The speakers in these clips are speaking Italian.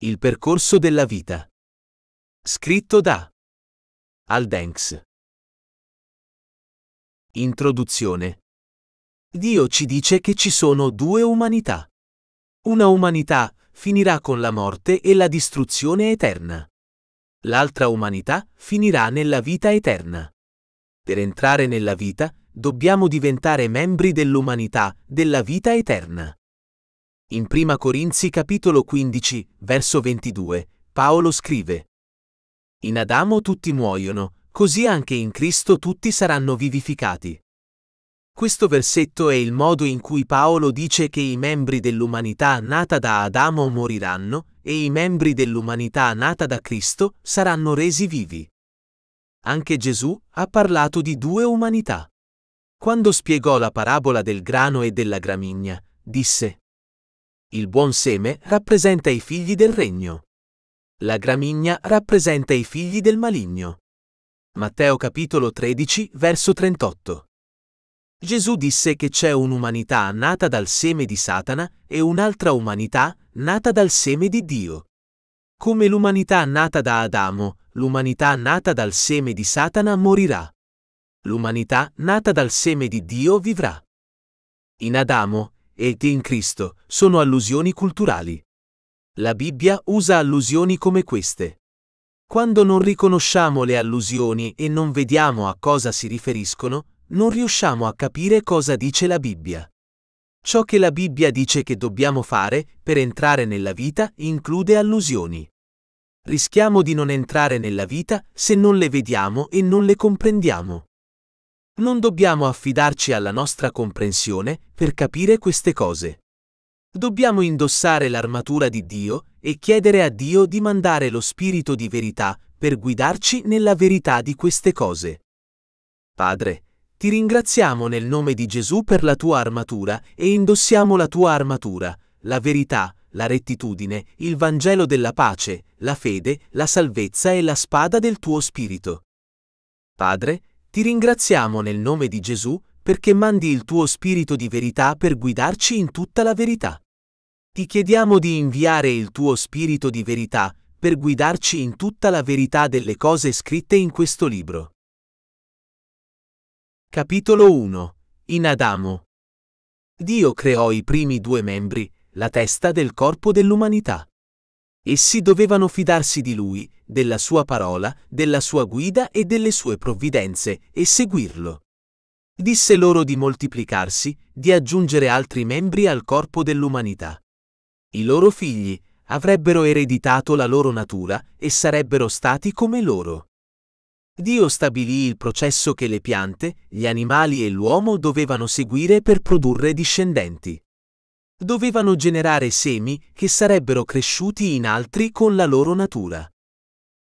Il percorso della vita. Scritto da Aldenks. Introduzione. Dio ci dice che ci sono due umanità. Una umanità finirà con la morte e la distruzione eterna. L'altra umanità finirà nella vita eterna. Per entrare nella vita, dobbiamo diventare membri dell'umanità della vita eterna. In 1 Corinzi capitolo 15, verso 22, Paolo scrive In Adamo tutti muoiono, così anche in Cristo tutti saranno vivificati. Questo versetto è il modo in cui Paolo dice che i membri dell'umanità nata da Adamo moriranno e i membri dell'umanità nata da Cristo saranno resi vivi. Anche Gesù ha parlato di due umanità. Quando spiegò la parabola del grano e della gramigna, disse il buon seme rappresenta i figli del regno. La gramigna rappresenta i figli del maligno. Matteo capitolo 13, verso 38. Gesù disse che c'è un'umanità nata dal seme di Satana e un'altra umanità nata dal seme di Dio. Come l'umanità nata da Adamo, l'umanità nata dal seme di Satana morirà. L'umanità nata dal seme di Dio vivrà. In Adamo, e in Cristo sono allusioni culturali. La Bibbia usa allusioni come queste. Quando non riconosciamo le allusioni e non vediamo a cosa si riferiscono, non riusciamo a capire cosa dice la Bibbia. Ciò che la Bibbia dice che dobbiamo fare per entrare nella vita include allusioni. Rischiamo di non entrare nella vita se non le vediamo e non le comprendiamo. Non dobbiamo affidarci alla nostra comprensione per capire queste cose. Dobbiamo indossare l'armatura di Dio e chiedere a Dio di mandare lo Spirito di verità per guidarci nella verità di queste cose. Padre, ti ringraziamo nel nome di Gesù per la tua armatura e indossiamo la tua armatura, la verità, la rettitudine, il Vangelo della pace, la fede, la salvezza e la spada del tuo Spirito. Padre, ti ringraziamo nel nome di Gesù perché mandi il tuo spirito di verità per guidarci in tutta la verità. Ti chiediamo di inviare il tuo spirito di verità per guidarci in tutta la verità delle cose scritte in questo libro. Capitolo 1. In Adamo. Dio creò i primi due membri, la testa del corpo dell'umanità. Essi dovevano fidarsi di lui, della sua parola, della sua guida e delle sue provvidenze, e seguirlo. Disse loro di moltiplicarsi, di aggiungere altri membri al corpo dell'umanità. I loro figli avrebbero ereditato la loro natura e sarebbero stati come loro. Dio stabilì il processo che le piante, gli animali e l'uomo dovevano seguire per produrre discendenti dovevano generare semi che sarebbero cresciuti in altri con la loro natura.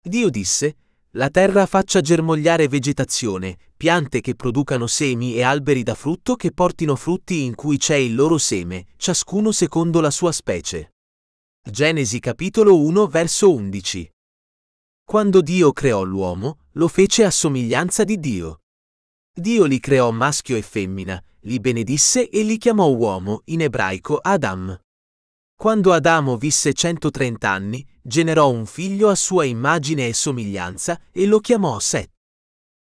Dio disse, la terra faccia germogliare vegetazione, piante che producano semi e alberi da frutto che portino frutti in cui c'è il loro seme, ciascuno secondo la sua specie. Genesi capitolo 1 verso 11. Quando Dio creò l'uomo, lo fece a somiglianza di Dio. Dio li creò maschio e femmina, li benedisse e li chiamò uomo, in ebraico Adam. Quando Adamo visse 130 anni, generò un figlio a sua immagine e somiglianza e lo chiamò Set.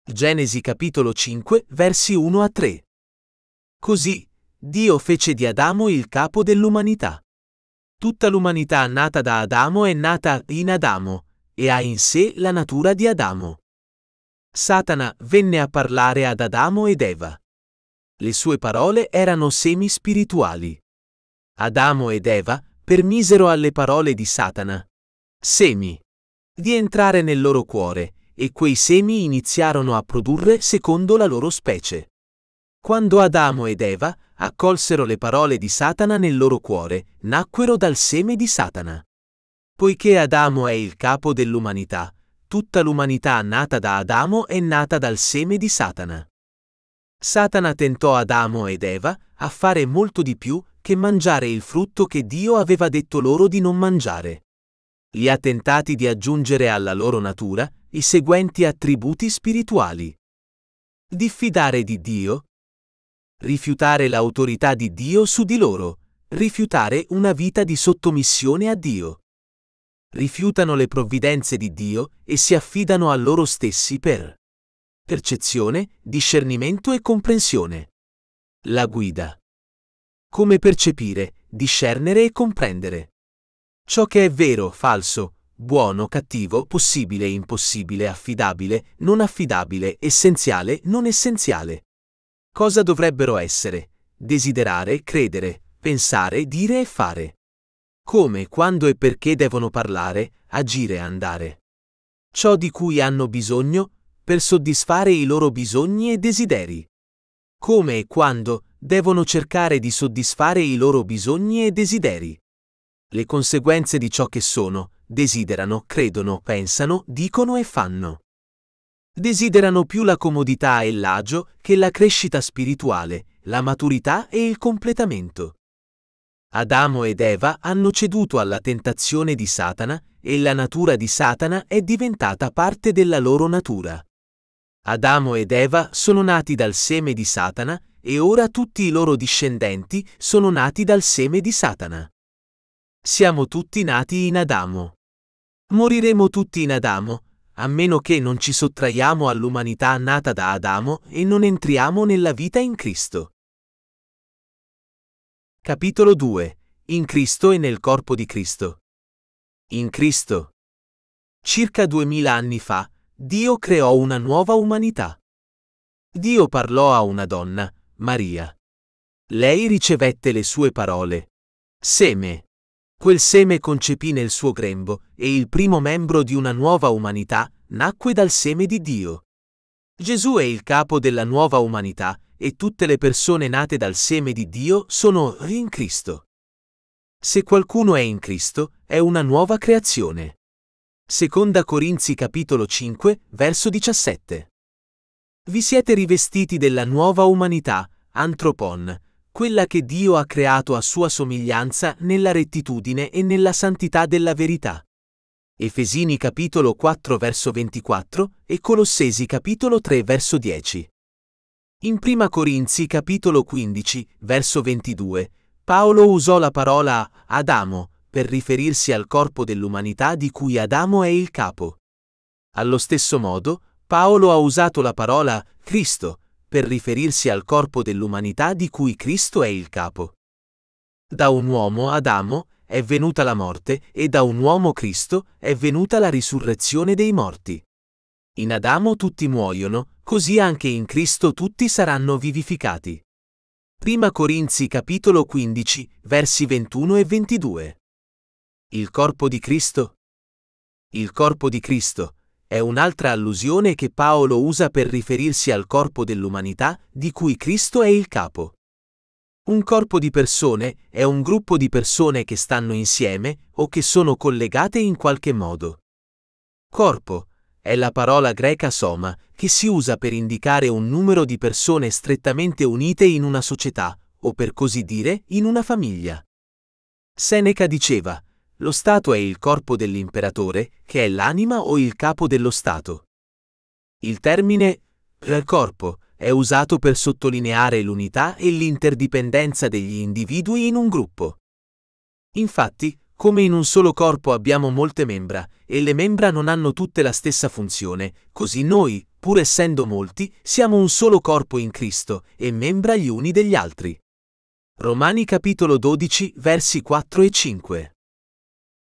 Genesi capitolo 5, versi 1 a 3. Così, Dio fece di Adamo il capo dell'umanità. Tutta l'umanità nata da Adamo è nata in Adamo e ha in sé la natura di Adamo. Satana venne a parlare ad Adamo ed Eva. Le sue parole erano semi-spirituali. Adamo ed Eva permisero alle parole di Satana, semi, di entrare nel loro cuore, e quei semi iniziarono a produrre secondo la loro specie. Quando Adamo ed Eva accolsero le parole di Satana nel loro cuore, nacquero dal seme di Satana. Poiché Adamo è il capo dell'umanità, tutta l'umanità nata da Adamo è nata dal seme di Satana. Satana tentò Adamo ed Eva a fare molto di più che mangiare il frutto che Dio aveva detto loro di non mangiare. Li ha tentati di aggiungere alla loro natura i seguenti attributi spirituali. Diffidare di Dio, rifiutare l'autorità di Dio su di loro, rifiutare una vita di sottomissione a Dio rifiutano le provvidenze di Dio e si affidano a loro stessi per percezione, discernimento e comprensione. La guida. Come percepire, discernere e comprendere. Ciò che è vero, falso, buono, cattivo, possibile, impossibile, affidabile, non affidabile, essenziale, non essenziale. Cosa dovrebbero essere? Desiderare, credere, pensare, dire e fare come, quando e perché devono parlare, agire e andare. Ciò di cui hanno bisogno per soddisfare i loro bisogni e desideri. Come e quando devono cercare di soddisfare i loro bisogni e desideri. Le conseguenze di ciò che sono, desiderano, credono, pensano, dicono e fanno. Desiderano più la comodità e l'agio che la crescita spirituale, la maturità e il completamento. Adamo ed Eva hanno ceduto alla tentazione di Satana e la natura di Satana è diventata parte della loro natura. Adamo ed Eva sono nati dal seme di Satana e ora tutti i loro discendenti sono nati dal seme di Satana. Siamo tutti nati in Adamo. Moriremo tutti in Adamo, a meno che non ci sottraiamo all'umanità nata da Adamo e non entriamo nella vita in Cristo. Capitolo 2. In Cristo e nel corpo di Cristo. In Cristo. Circa duemila anni fa, Dio creò una nuova umanità. Dio parlò a una donna, Maria. Lei ricevette le sue parole. Seme. Quel seme concepì nel suo grembo e il primo membro di una nuova umanità nacque dal seme di Dio. Gesù è il capo della nuova umanità e tutte le persone nate dal seme di Dio sono in Cristo. Se qualcuno è in Cristo, è una nuova creazione. Seconda Corinzi capitolo 5, verso 17. Vi siete rivestiti della nuova umanità, antropon, quella che Dio ha creato a sua somiglianza nella rettitudine e nella santità della verità. Efesini capitolo 4 verso 24 e Colossesi capitolo 3 verso 10. In 1 Corinzi capitolo 15, verso 22, Paolo usò la parola Adamo per riferirsi al corpo dell'umanità di cui Adamo è il capo. Allo stesso modo, Paolo ha usato la parola Cristo per riferirsi al corpo dell'umanità di cui Cristo è il capo. Da un uomo Adamo è venuta la morte e da un uomo Cristo è venuta la risurrezione dei morti in Adamo tutti muoiono, così anche in Cristo tutti saranno vivificati. 1 Corinzi capitolo 15, versi 21 e 22. Il corpo di Cristo. Il corpo di Cristo è un'altra allusione che Paolo usa per riferirsi al corpo dell'umanità di cui Cristo è il capo. Un corpo di persone è un gruppo di persone che stanno insieme o che sono collegate in qualche modo. Corpo è la parola greca soma, che si usa per indicare un numero di persone strettamente unite in una società, o per così dire, in una famiglia. Seneca diceva, lo Stato è il corpo dell'imperatore, che è l'anima o il capo dello Stato. Il termine corpo è usato per sottolineare l'unità e l'interdipendenza degli individui in un gruppo. Infatti, come in un solo corpo abbiamo molte membra, e le membra non hanno tutte la stessa funzione, così noi, pur essendo molti, siamo un solo corpo in Cristo, e membra gli uni degli altri. Romani capitolo 12, versi 4 e 5.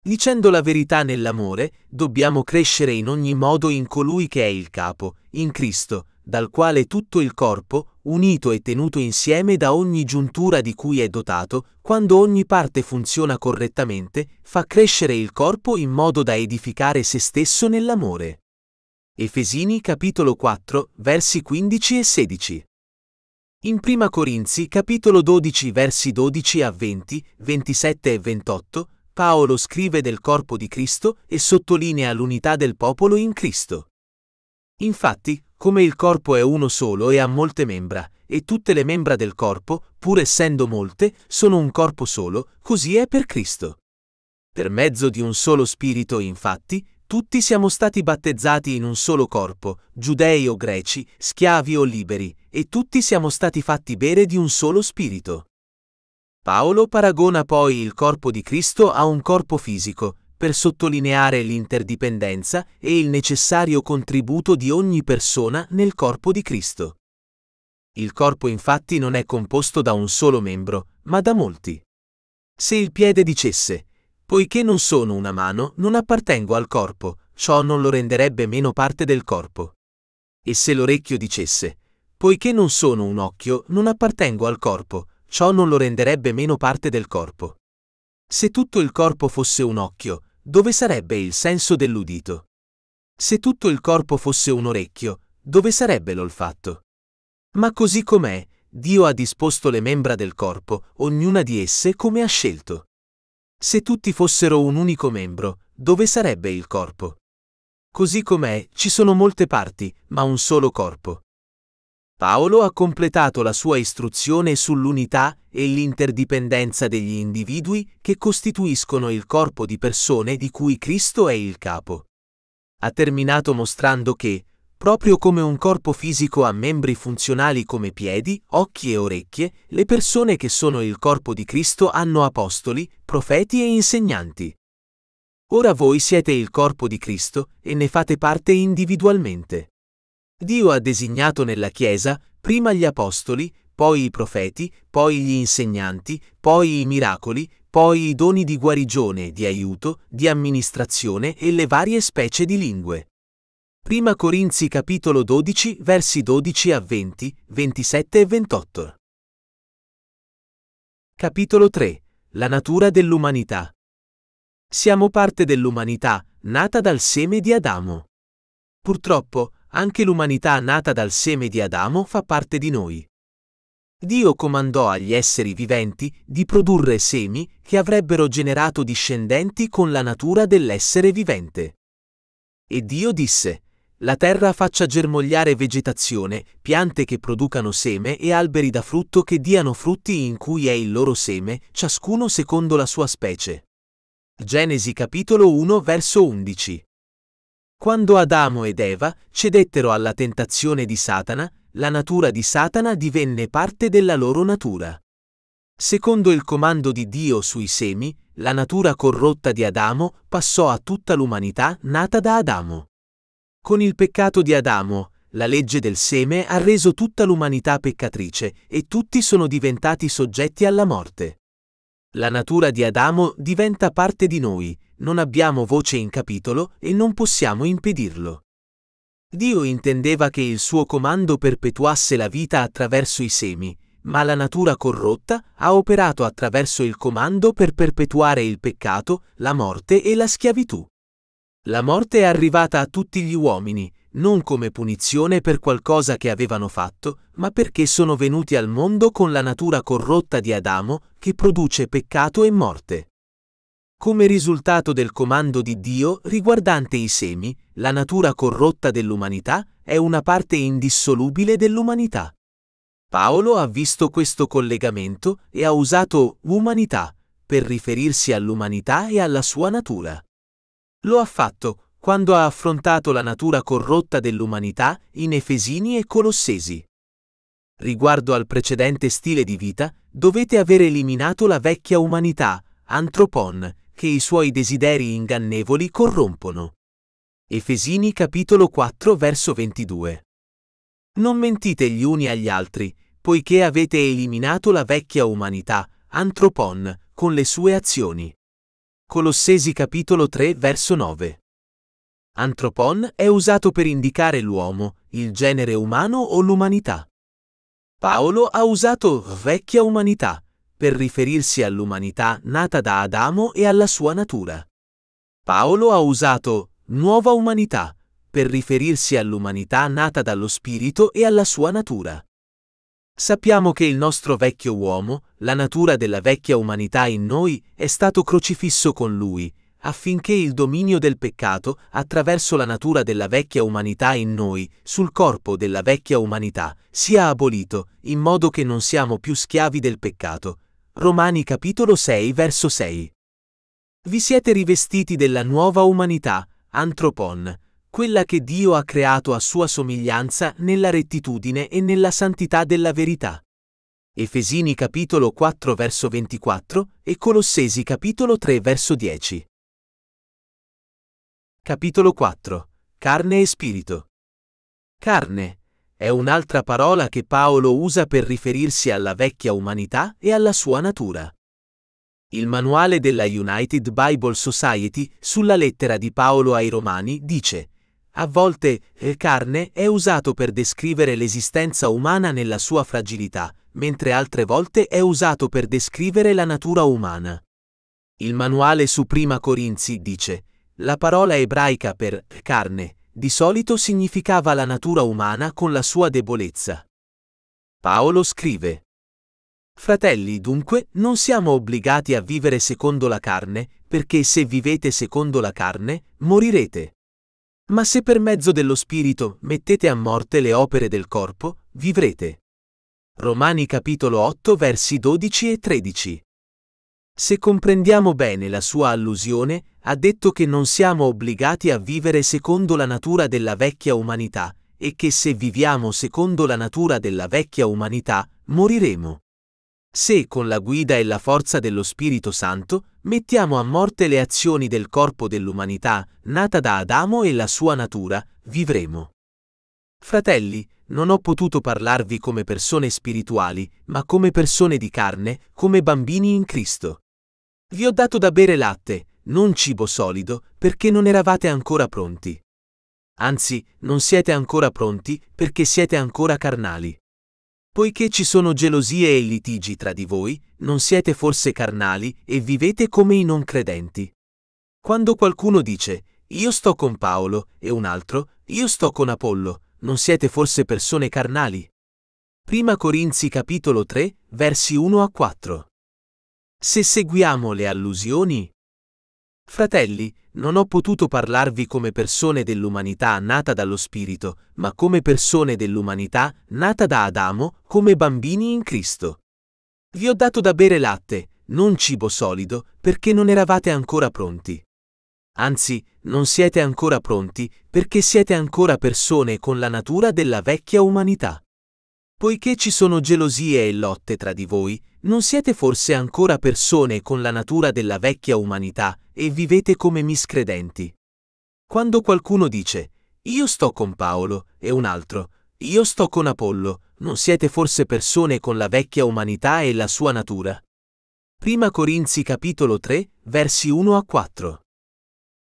Dicendo la verità nell'amore, dobbiamo crescere in ogni modo in colui che è il capo, in Cristo, dal quale tutto il corpo, unito e tenuto insieme da ogni giuntura di cui è dotato, quando ogni parte funziona correttamente, fa crescere il corpo in modo da edificare se stesso nell'amore. Efesini capitolo 4, versi 15 e 16. In 1 Corinzi capitolo 12 versi 12 a 20, 27 e 28, Paolo scrive del corpo di Cristo e sottolinea l'unità del popolo in Cristo. Infatti, come il corpo è uno solo e ha molte membra, e tutte le membra del corpo, pur essendo molte, sono un corpo solo, così è per Cristo. Per mezzo di un solo spirito, infatti, tutti siamo stati battezzati in un solo corpo, giudei o greci, schiavi o liberi, e tutti siamo stati fatti bere di un solo spirito. Paolo paragona poi il corpo di Cristo a un corpo fisico, per sottolineare l'interdipendenza e il necessario contributo di ogni persona nel corpo di Cristo. Il corpo infatti non è composto da un solo membro, ma da molti. Se il piede dicesse, poiché non sono una mano, non appartengo al corpo, ciò non lo renderebbe meno parte del corpo. E se l'orecchio dicesse, poiché non sono un occhio, non appartengo al corpo, ciò non lo renderebbe meno parte del corpo. Se tutto il corpo fosse un occhio, dove sarebbe il senso dell'udito? Se tutto il corpo fosse un orecchio, dove sarebbe l'olfatto? Ma così com'è, Dio ha disposto le membra del corpo, ognuna di esse come ha scelto. Se tutti fossero un unico membro, dove sarebbe il corpo? Così com'è, ci sono molte parti, ma un solo corpo. Paolo ha completato la sua istruzione sull'unità e l'interdipendenza degli individui che costituiscono il corpo di persone di cui Cristo è il capo. Ha terminato mostrando che, proprio come un corpo fisico ha membri funzionali come piedi, occhi e orecchie, le persone che sono il corpo di Cristo hanno apostoli, profeti e insegnanti. Ora voi siete il corpo di Cristo e ne fate parte individualmente. Dio ha designato nella Chiesa prima gli apostoli, poi i profeti, poi gli insegnanti, poi i miracoli, poi i doni di guarigione, di aiuto, di amministrazione e le varie specie di lingue. 1 Corinzi capitolo 12 versi 12 a 20, 27 e 28. Capitolo 3. La natura dell'umanità. Siamo parte dell'umanità, nata dal seme di Adamo. Purtroppo, anche l'umanità nata dal seme di Adamo fa parte di noi. Dio comandò agli esseri viventi di produrre semi che avrebbero generato discendenti con la natura dell'essere vivente. E Dio disse, la terra faccia germogliare vegetazione, piante che producano seme e alberi da frutto che diano frutti in cui è il loro seme, ciascuno secondo la sua specie. Genesi capitolo 1 verso 11. Quando Adamo ed Eva cedettero alla tentazione di Satana, la natura di Satana divenne parte della loro natura. Secondo il comando di Dio sui semi, la natura corrotta di Adamo passò a tutta l'umanità nata da Adamo. Con il peccato di Adamo, la legge del seme ha reso tutta l'umanità peccatrice e tutti sono diventati soggetti alla morte. La natura di Adamo diventa parte di noi non abbiamo voce in capitolo e non possiamo impedirlo. Dio intendeva che il suo comando perpetuasse la vita attraverso i semi, ma la natura corrotta ha operato attraverso il comando per perpetuare il peccato, la morte e la schiavitù. La morte è arrivata a tutti gli uomini, non come punizione per qualcosa che avevano fatto, ma perché sono venuti al mondo con la natura corrotta di Adamo, che produce peccato e morte come risultato del comando di Dio riguardante i semi, la natura corrotta dell'umanità è una parte indissolubile dell'umanità. Paolo ha visto questo collegamento e ha usato umanità per riferirsi all'umanità e alla sua natura. Lo ha fatto quando ha affrontato la natura corrotta dell'umanità in Efesini e Colossesi. Riguardo al precedente stile di vita, dovete aver eliminato la vecchia umanità, antropon, che i suoi desideri ingannevoli corrompono. Efesini capitolo 4 verso 22. Non mentite gli uni agli altri, poiché avete eliminato la vecchia umanità, antropon, con le sue azioni. Colossesi capitolo 3 verso 9. Antropon è usato per indicare l'uomo, il genere umano o l'umanità. Paolo ha usato vecchia umanità per riferirsi all'umanità nata da Adamo e alla sua natura. Paolo ha usato nuova umanità per riferirsi all'umanità nata dallo Spirito e alla sua natura. Sappiamo che il nostro vecchio uomo, la natura della vecchia umanità in noi, è stato crocifisso con lui, affinché il dominio del peccato, attraverso la natura della vecchia umanità in noi, sul corpo della vecchia umanità, sia abolito, in modo che non siamo più schiavi del peccato, Romani capitolo 6 verso 6. Vi siete rivestiti della nuova umanità, antropon, quella che Dio ha creato a sua somiglianza nella rettitudine e nella santità della verità. Efesini capitolo 4 verso 24 e Colossesi capitolo 3 verso 10. Capitolo 4. Carne e spirito. Carne è un'altra parola che Paolo usa per riferirsi alla vecchia umanità e alla sua natura. Il manuale della United Bible Society sulla lettera di Paolo ai Romani dice a volte eh, carne è usato per descrivere l'esistenza umana nella sua fragilità, mentre altre volte è usato per descrivere la natura umana. Il manuale su Prima Corinzi dice la parola ebraica per eh, carne di solito significava la natura umana con la sua debolezza. Paolo scrive Fratelli, dunque, non siamo obbligati a vivere secondo la carne, perché se vivete secondo la carne, morirete. Ma se per mezzo dello Spirito mettete a morte le opere del corpo, vivrete. Romani capitolo 8 versi 12 e 13. Se comprendiamo bene la sua allusione, ha detto che non siamo obbligati a vivere secondo la natura della vecchia umanità e che se viviamo secondo la natura della vecchia umanità, moriremo. Se con la guida e la forza dello Spirito Santo mettiamo a morte le azioni del corpo dell'umanità, nata da Adamo e la sua natura, vivremo. Fratelli, non ho potuto parlarvi come persone spirituali, ma come persone di carne, come bambini in Cristo. Vi ho dato da bere latte, non cibo solido perché non eravate ancora pronti. Anzi, non siete ancora pronti perché siete ancora carnali. Poiché ci sono gelosie e litigi tra di voi, non siete forse carnali e vivete come i non credenti. Quando qualcuno dice, io sto con Paolo, e un altro, io sto con Apollo, non siete forse persone carnali? 1 Corinzi capitolo 3, versi 1 a 4. Se seguiamo le allusioni, Fratelli, non ho potuto parlarvi come persone dell'umanità nata dallo Spirito, ma come persone dell'umanità nata da Adamo, come bambini in Cristo. Vi ho dato da bere latte, non cibo solido, perché non eravate ancora pronti. Anzi, non siete ancora pronti perché siete ancora persone con la natura della vecchia umanità. Poiché ci sono gelosie e lotte tra di voi, non siete forse ancora persone con la natura della vecchia umanità e vivete come miscredenti. Quando qualcuno dice, io sto con Paolo, e un altro, io sto con Apollo, non siete forse persone con la vecchia umanità e la sua natura? 1 Corinzi capitolo 3, versi 1 a 4.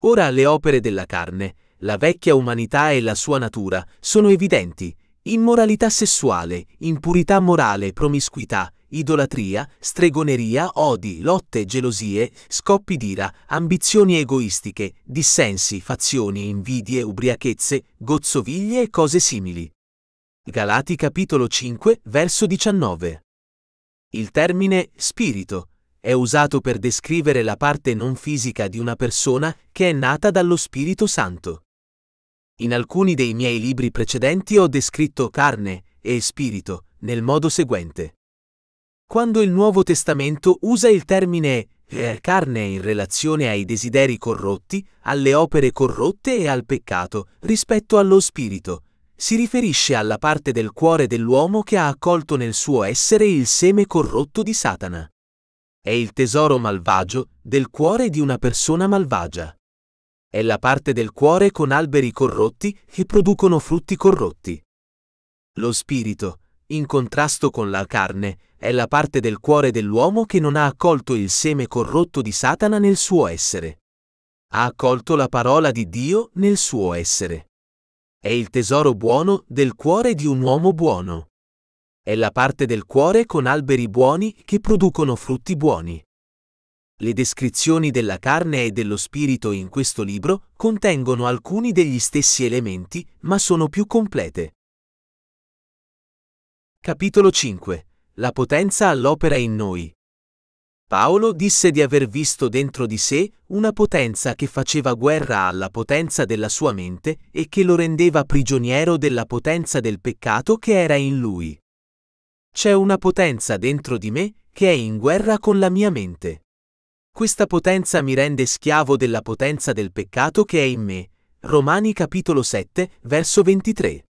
Ora le opere della carne, la vecchia umanità e la sua natura, sono evidenti, immoralità sessuale, impurità morale, promiscuità, idolatria, stregoneria, odi, lotte, gelosie, scoppi d'ira, ambizioni egoistiche, dissensi, fazioni, invidie, ubriachezze, gozzoviglie e cose simili. Galati capitolo 5, verso 19. Il termine spirito è usato per descrivere la parte non fisica di una persona che è nata dallo Spirito Santo. In alcuni dei miei libri precedenti ho descritto carne e spirito nel modo seguente. Quando il Nuovo Testamento usa il termine eh, carne in relazione ai desideri corrotti, alle opere corrotte e al peccato rispetto allo spirito, si riferisce alla parte del cuore dell'uomo che ha accolto nel suo essere il seme corrotto di Satana. È il tesoro malvagio del cuore di una persona malvagia è la parte del cuore con alberi corrotti che producono frutti corrotti. Lo spirito, in contrasto con la carne, è la parte del cuore dell'uomo che non ha accolto il seme corrotto di Satana nel suo essere. Ha accolto la parola di Dio nel suo essere. È il tesoro buono del cuore di un uomo buono. È la parte del cuore con alberi buoni che producono frutti buoni. Le descrizioni della carne e dello spirito in questo libro contengono alcuni degli stessi elementi, ma sono più complete. Capitolo 5. La potenza all'opera in noi. Paolo disse di aver visto dentro di sé una potenza che faceva guerra alla potenza della sua mente e che lo rendeva prigioniero della potenza del peccato che era in lui. C'è una potenza dentro di me che è in guerra con la mia mente. Questa potenza mi rende schiavo della potenza del peccato che è in me. Romani capitolo 7, verso 23.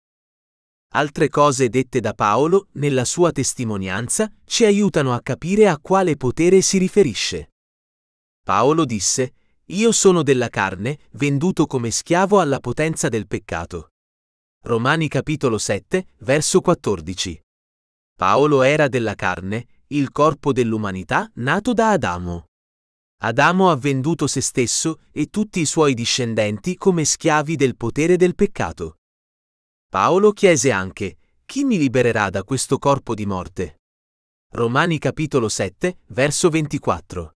Altre cose dette da Paolo nella sua testimonianza ci aiutano a capire a quale potere si riferisce. Paolo disse, Io sono della carne, venduto come schiavo alla potenza del peccato. Romani capitolo 7, verso 14. Paolo era della carne, il corpo dell'umanità nato da Adamo. Adamo ha venduto se stesso e tutti i suoi discendenti come schiavi del potere del peccato. Paolo chiese anche, chi mi libererà da questo corpo di morte? Romani capitolo 7, verso 24.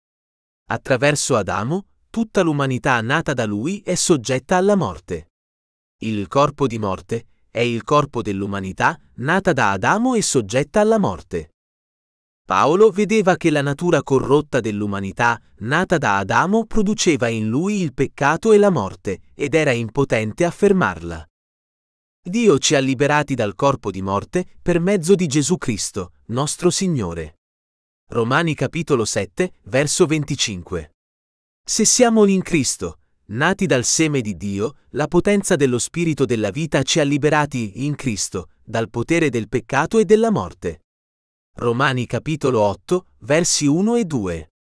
Attraverso Adamo, tutta l'umanità nata da lui è soggetta alla morte. Il corpo di morte è il corpo dell'umanità nata da Adamo e soggetta alla morte. Paolo vedeva che la natura corrotta dell'umanità, nata da Adamo, produceva in lui il peccato e la morte, ed era impotente a fermarla. Dio ci ha liberati dal corpo di morte per mezzo di Gesù Cristo, nostro Signore. Romani capitolo 7, verso 25. Se siamo in Cristo, nati dal seme di Dio, la potenza dello Spirito della vita ci ha liberati in Cristo dal potere del peccato e della morte. Romani capitolo 8, versi 1 e 2.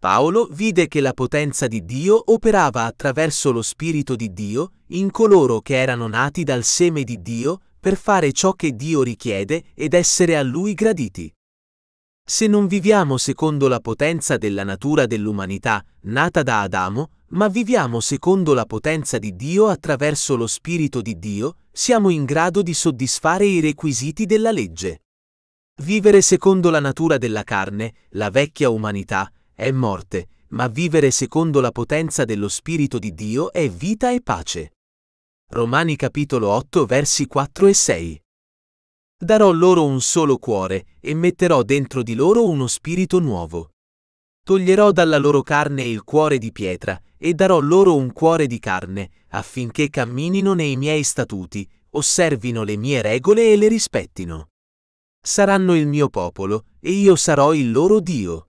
Paolo vide che la potenza di Dio operava attraverso lo Spirito di Dio in coloro che erano nati dal seme di Dio per fare ciò che Dio richiede ed essere a Lui graditi. Se non viviamo secondo la potenza della natura dell'umanità, nata da Adamo, ma viviamo secondo la potenza di Dio attraverso lo Spirito di Dio, siamo in grado di soddisfare i requisiti della legge. Vivere secondo la natura della carne, la vecchia umanità, è morte, ma vivere secondo la potenza dello Spirito di Dio è vita e pace. Romani capitolo 8 versi 4 e 6. Darò loro un solo cuore e metterò dentro di loro uno spirito nuovo. Toglierò dalla loro carne il cuore di pietra e darò loro un cuore di carne, affinché camminino nei miei statuti, osservino le mie regole e le rispettino saranno il mio popolo e io sarò il loro Dio.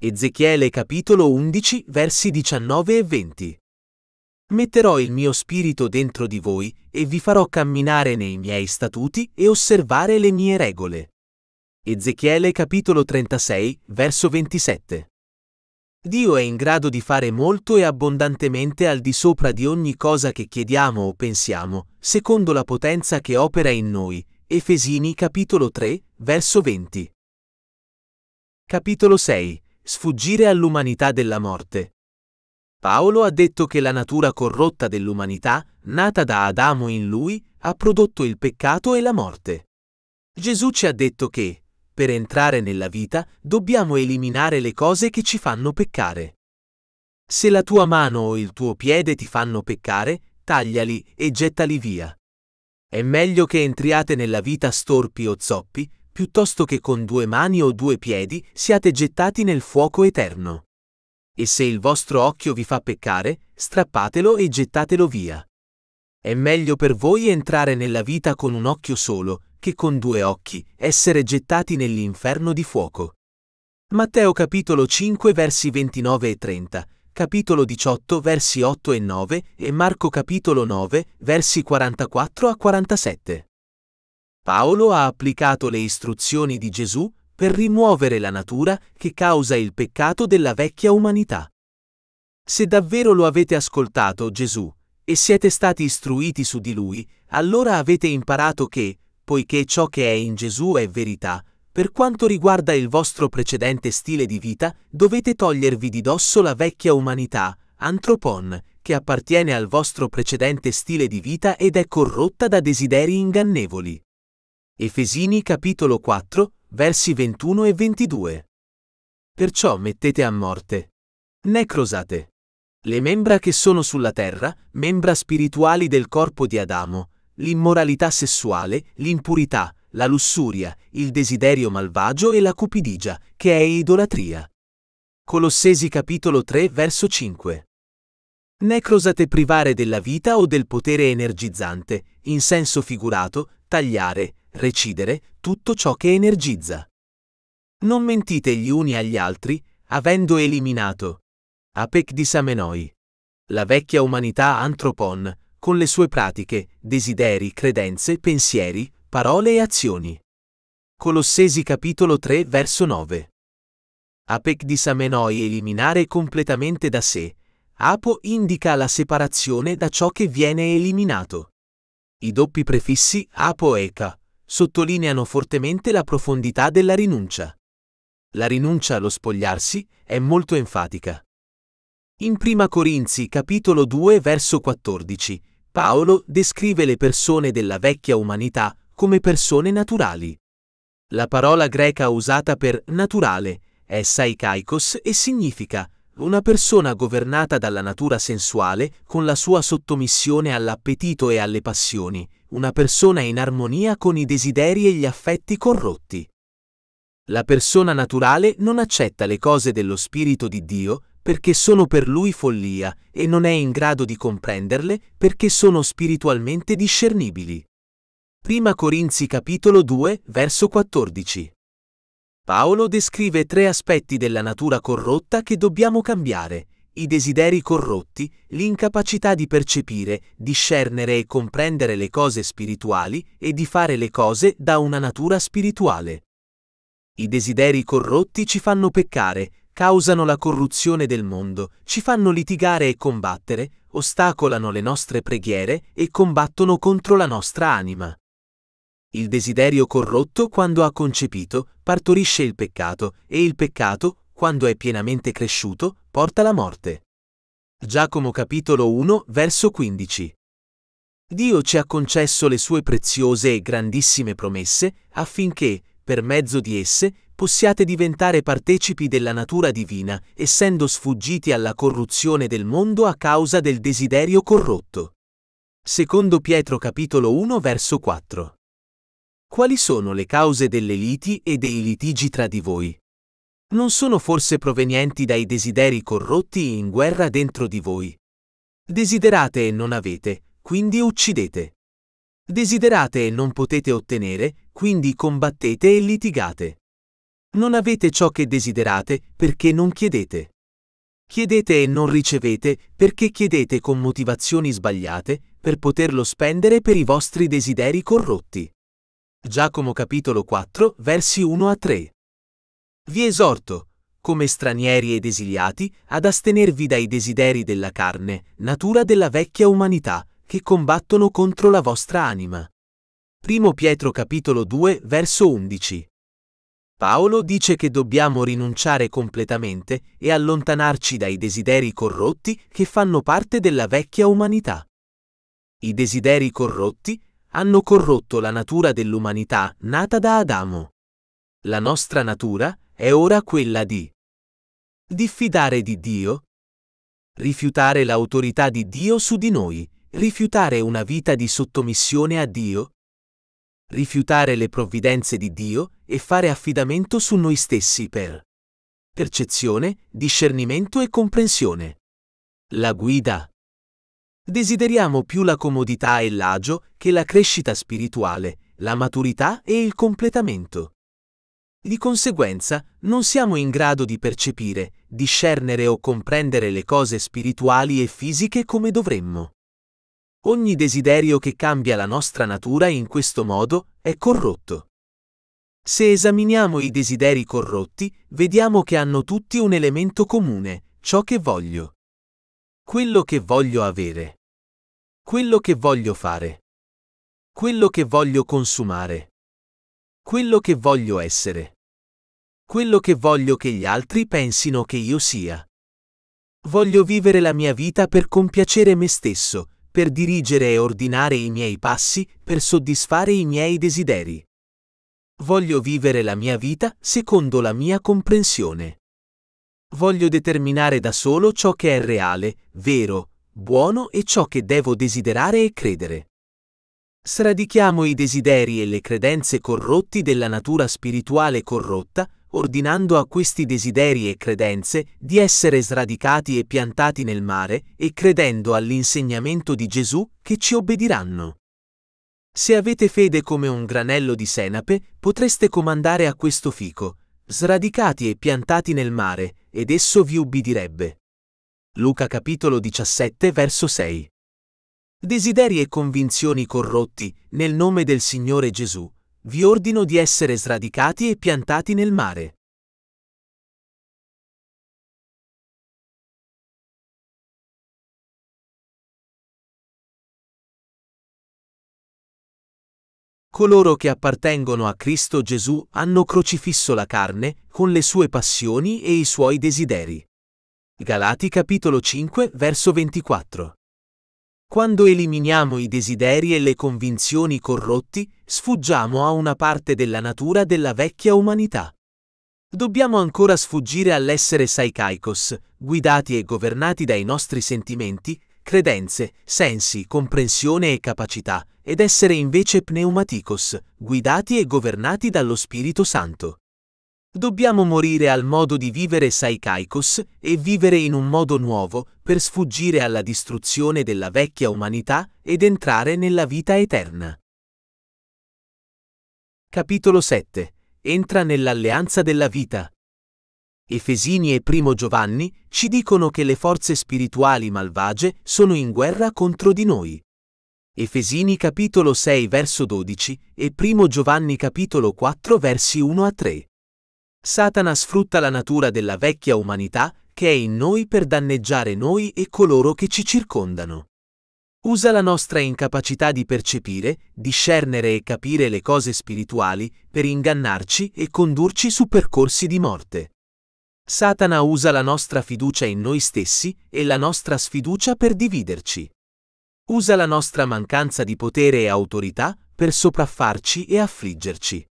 Ezechiele capitolo 11 versi 19 e 20. Metterò il mio spirito dentro di voi e vi farò camminare nei miei statuti e osservare le mie regole. Ezechiele capitolo 36 verso 27. Dio è in grado di fare molto e abbondantemente al di sopra di ogni cosa che chiediamo o pensiamo, secondo la potenza che opera in noi, Efesini capitolo 3, verso 20. Capitolo 6. Sfuggire all'umanità della morte. Paolo ha detto che la natura corrotta dell'umanità, nata da Adamo in lui, ha prodotto il peccato e la morte. Gesù ci ha detto che, per entrare nella vita, dobbiamo eliminare le cose che ci fanno peccare. Se la tua mano o il tuo piede ti fanno peccare, tagliali e gettali via. È meglio che entriate nella vita storpi o zoppi, piuttosto che con due mani o due piedi siate gettati nel fuoco eterno. E se il vostro occhio vi fa peccare, strappatelo e gettatelo via. È meglio per voi entrare nella vita con un occhio solo, che con due occhi, essere gettati nell'inferno di fuoco. Matteo capitolo 5 versi 29 e 30 capitolo 18 versi 8 e 9 e Marco capitolo 9 versi 44 a 47. Paolo ha applicato le istruzioni di Gesù per rimuovere la natura che causa il peccato della vecchia umanità. Se davvero lo avete ascoltato, Gesù, e siete stati istruiti su di lui, allora avete imparato che, poiché ciò che è in Gesù è verità, per quanto riguarda il vostro precedente stile di vita, dovete togliervi di dosso la vecchia umanità, antropon, che appartiene al vostro precedente stile di vita ed è corrotta da desideri ingannevoli. Efesini capitolo 4, versi 21 e 22. Perciò mettete a morte. Necrosate. Le membra che sono sulla terra, membra spirituali del corpo di Adamo, l'immoralità sessuale, l'impurità, la lussuria, il desiderio malvagio e la cupidigia, che è idolatria. Colossesi capitolo 3 verso 5. Necrosate privare della vita o del potere energizzante, in senso figurato, tagliare, recidere, tutto ciò che energizza. Non mentite gli uni agli altri, avendo eliminato. Apec di Samenoi. La vecchia umanità antropon, con le sue pratiche, desideri, credenze, pensieri, Parole e azioni. Colossesi capitolo 3 verso 9. Apec di Samenoi eliminare completamente da sé. Apo indica la separazione da ciò che viene eliminato. I doppi prefissi apo e ca sottolineano fortemente la profondità della rinuncia. La rinuncia allo spogliarsi è molto enfatica. In 1 Corinzi capitolo 2 verso 14 Paolo descrive le persone della vecchia umanità come persone naturali. La parola greca usata per naturale è saikaikos e significa una persona governata dalla natura sensuale con la sua sottomissione all'appetito e alle passioni, una persona in armonia con i desideri e gli affetti corrotti. La persona naturale non accetta le cose dello Spirito di Dio perché sono per lui follia e non è in grado di comprenderle perché sono spiritualmente discernibili. 1 Corinzi capitolo 2, verso 14. Paolo descrive tre aspetti della natura corrotta che dobbiamo cambiare, i desideri corrotti, l'incapacità di percepire, discernere e comprendere le cose spirituali e di fare le cose da una natura spirituale. I desideri corrotti ci fanno peccare, causano la corruzione del mondo, ci fanno litigare e combattere, ostacolano le nostre preghiere e combattono contro la nostra anima. Il desiderio corrotto, quando ha concepito, partorisce il peccato, e il peccato, quando è pienamente cresciuto, porta la morte. Giacomo capitolo 1, verso 15. Dio ci ha concesso le sue preziose e grandissime promesse affinché, per mezzo di esse, possiate diventare partecipi della natura divina, essendo sfuggiti alla corruzione del mondo a causa del desiderio corrotto. Secondo Pietro capitolo 1 verso 4. Quali sono le cause delle liti e dei litigi tra di voi? Non sono forse provenienti dai desideri corrotti in guerra dentro di voi? Desiderate e non avete, quindi uccidete. Desiderate e non potete ottenere, quindi combattete e litigate. Non avete ciò che desiderate perché non chiedete. Chiedete e non ricevete perché chiedete con motivazioni sbagliate per poterlo spendere per i vostri desideri corrotti. Giacomo capitolo 4, versi 1 a 3. Vi esorto, come stranieri ed esiliati, ad astenervi dai desideri della carne, natura della vecchia umanità, che combattono contro la vostra anima. Primo Pietro capitolo 2, verso 11. Paolo dice che dobbiamo rinunciare completamente e allontanarci dai desideri corrotti che fanno parte della vecchia umanità. I desideri corrotti hanno corrotto la natura dell'umanità nata da Adamo. La nostra natura è ora quella di diffidare di Dio, rifiutare l'autorità di Dio su di noi, rifiutare una vita di sottomissione a Dio, rifiutare le provvidenze di Dio e fare affidamento su noi stessi per percezione, discernimento e comprensione. La guida Desideriamo più la comodità e l'agio che la crescita spirituale, la maturità e il completamento. Di conseguenza, non siamo in grado di percepire, discernere o comprendere le cose spirituali e fisiche come dovremmo. Ogni desiderio che cambia la nostra natura in questo modo è corrotto. Se esaminiamo i desideri corrotti, vediamo che hanno tutti un elemento comune, ciò che voglio. Quello che voglio avere. Quello che voglio fare. Quello che voglio consumare. Quello che voglio essere. Quello che voglio che gli altri pensino che io sia. Voglio vivere la mia vita per compiacere me stesso, per dirigere e ordinare i miei passi, per soddisfare i miei desideri. Voglio vivere la mia vita secondo la mia comprensione. Voglio determinare da solo ciò che è reale, vero, buono è ciò che devo desiderare e credere. Sradichiamo i desideri e le credenze corrotti della natura spirituale corrotta, ordinando a questi desideri e credenze di essere sradicati e piantati nel mare e credendo all'insegnamento di Gesù che ci obbediranno. Se avete fede come un granello di senape, potreste comandare a questo fico, sradicati e piantati nel mare, ed esso vi ubbidirebbe. Luca capitolo 17 verso 6. Desideri e convinzioni corrotti, nel nome del Signore Gesù, vi ordino di essere sradicati e piantati nel mare. Coloro che appartengono a Cristo Gesù hanno crocifisso la carne con le sue passioni e i suoi desideri. Galati capitolo 5 verso 24. Quando eliminiamo i desideri e le convinzioni corrotti, sfuggiamo a una parte della natura della vecchia umanità. Dobbiamo ancora sfuggire all'essere saikaikos, guidati e governati dai nostri sentimenti, credenze, sensi, comprensione e capacità, ed essere invece pneumaticos, guidati e governati dallo Spirito Santo. Dobbiamo morire al modo di vivere Saikaikos e vivere in un modo nuovo per sfuggire alla distruzione della vecchia umanità ed entrare nella vita eterna. Capitolo 7. Entra nell'alleanza della vita. Efesini e Primo Giovanni ci dicono che le forze spirituali malvagie sono in guerra contro di noi. Efesini capitolo 6 verso 12 e Primo Giovanni capitolo 4 versi 1 a 3. Satana sfrutta la natura della vecchia umanità che è in noi per danneggiare noi e coloro che ci circondano. Usa la nostra incapacità di percepire, discernere e capire le cose spirituali per ingannarci e condurci su percorsi di morte. Satana usa la nostra fiducia in noi stessi e la nostra sfiducia per dividerci. Usa la nostra mancanza di potere e autorità per sopraffarci e affliggerci.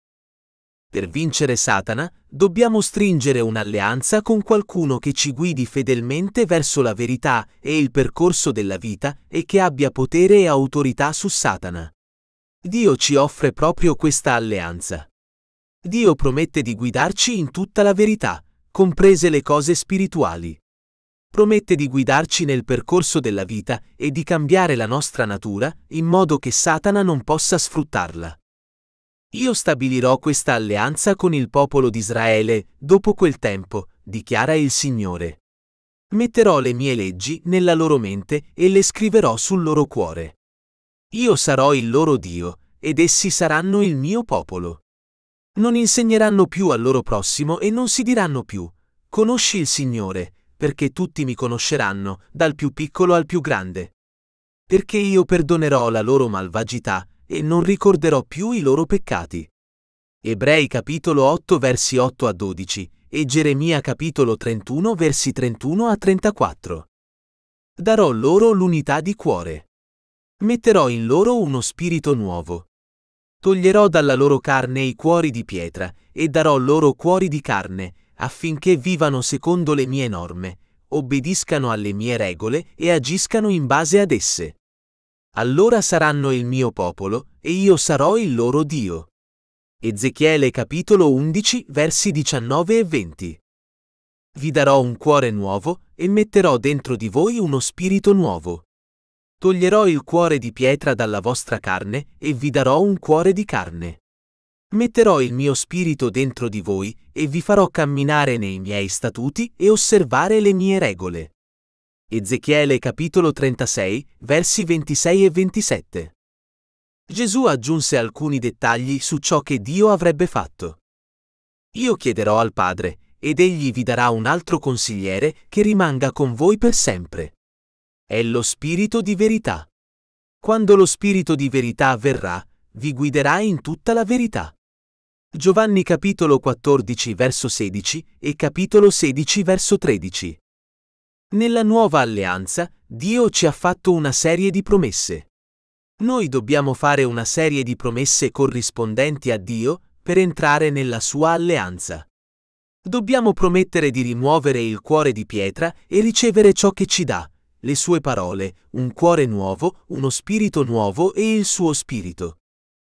Per vincere Satana dobbiamo stringere un'alleanza con qualcuno che ci guidi fedelmente verso la verità e il percorso della vita e che abbia potere e autorità su Satana. Dio ci offre proprio questa alleanza. Dio promette di guidarci in tutta la verità, comprese le cose spirituali. Promette di guidarci nel percorso della vita e di cambiare la nostra natura in modo che Satana non possa sfruttarla. Io stabilirò questa alleanza con il popolo di Israele dopo quel tempo, dichiara il Signore. Metterò le mie leggi nella loro mente e le scriverò sul loro cuore. Io sarò il loro Dio, ed essi saranno il mio popolo. Non insegneranno più al loro prossimo e non si diranno più, conosci il Signore, perché tutti mi conosceranno, dal più piccolo al più grande. Perché io perdonerò la loro malvagità e non ricorderò più i loro peccati. Ebrei capitolo 8 versi 8 a 12 e Geremia capitolo 31 versi 31 a 34. Darò loro l'unità di cuore. Metterò in loro uno spirito nuovo. Toglierò dalla loro carne i cuori di pietra e darò loro cuori di carne, affinché vivano secondo le mie norme, obbediscano alle mie regole e agiscano in base ad esse allora saranno il mio popolo e io sarò il loro Dio. Ezechiele capitolo 11 versi 19 e 20. Vi darò un cuore nuovo e metterò dentro di voi uno spirito nuovo. Toglierò il cuore di pietra dalla vostra carne e vi darò un cuore di carne. Metterò il mio spirito dentro di voi e vi farò camminare nei miei statuti e osservare le mie regole. Ezechiele capitolo 36, versi 26 e 27. Gesù aggiunse alcuni dettagli su ciò che Dio avrebbe fatto. Io chiederò al Padre, ed egli vi darà un altro consigliere che rimanga con voi per sempre. È lo Spirito di verità. Quando lo Spirito di verità verrà, vi guiderà in tutta la verità. Giovanni capitolo 14 verso 16 e capitolo 16 verso 13. Nella nuova alleanza, Dio ci ha fatto una serie di promesse. Noi dobbiamo fare una serie di promesse corrispondenti a Dio per entrare nella sua alleanza. Dobbiamo promettere di rimuovere il cuore di pietra e ricevere ciò che ci dà, le sue parole, un cuore nuovo, uno spirito nuovo e il suo spirito.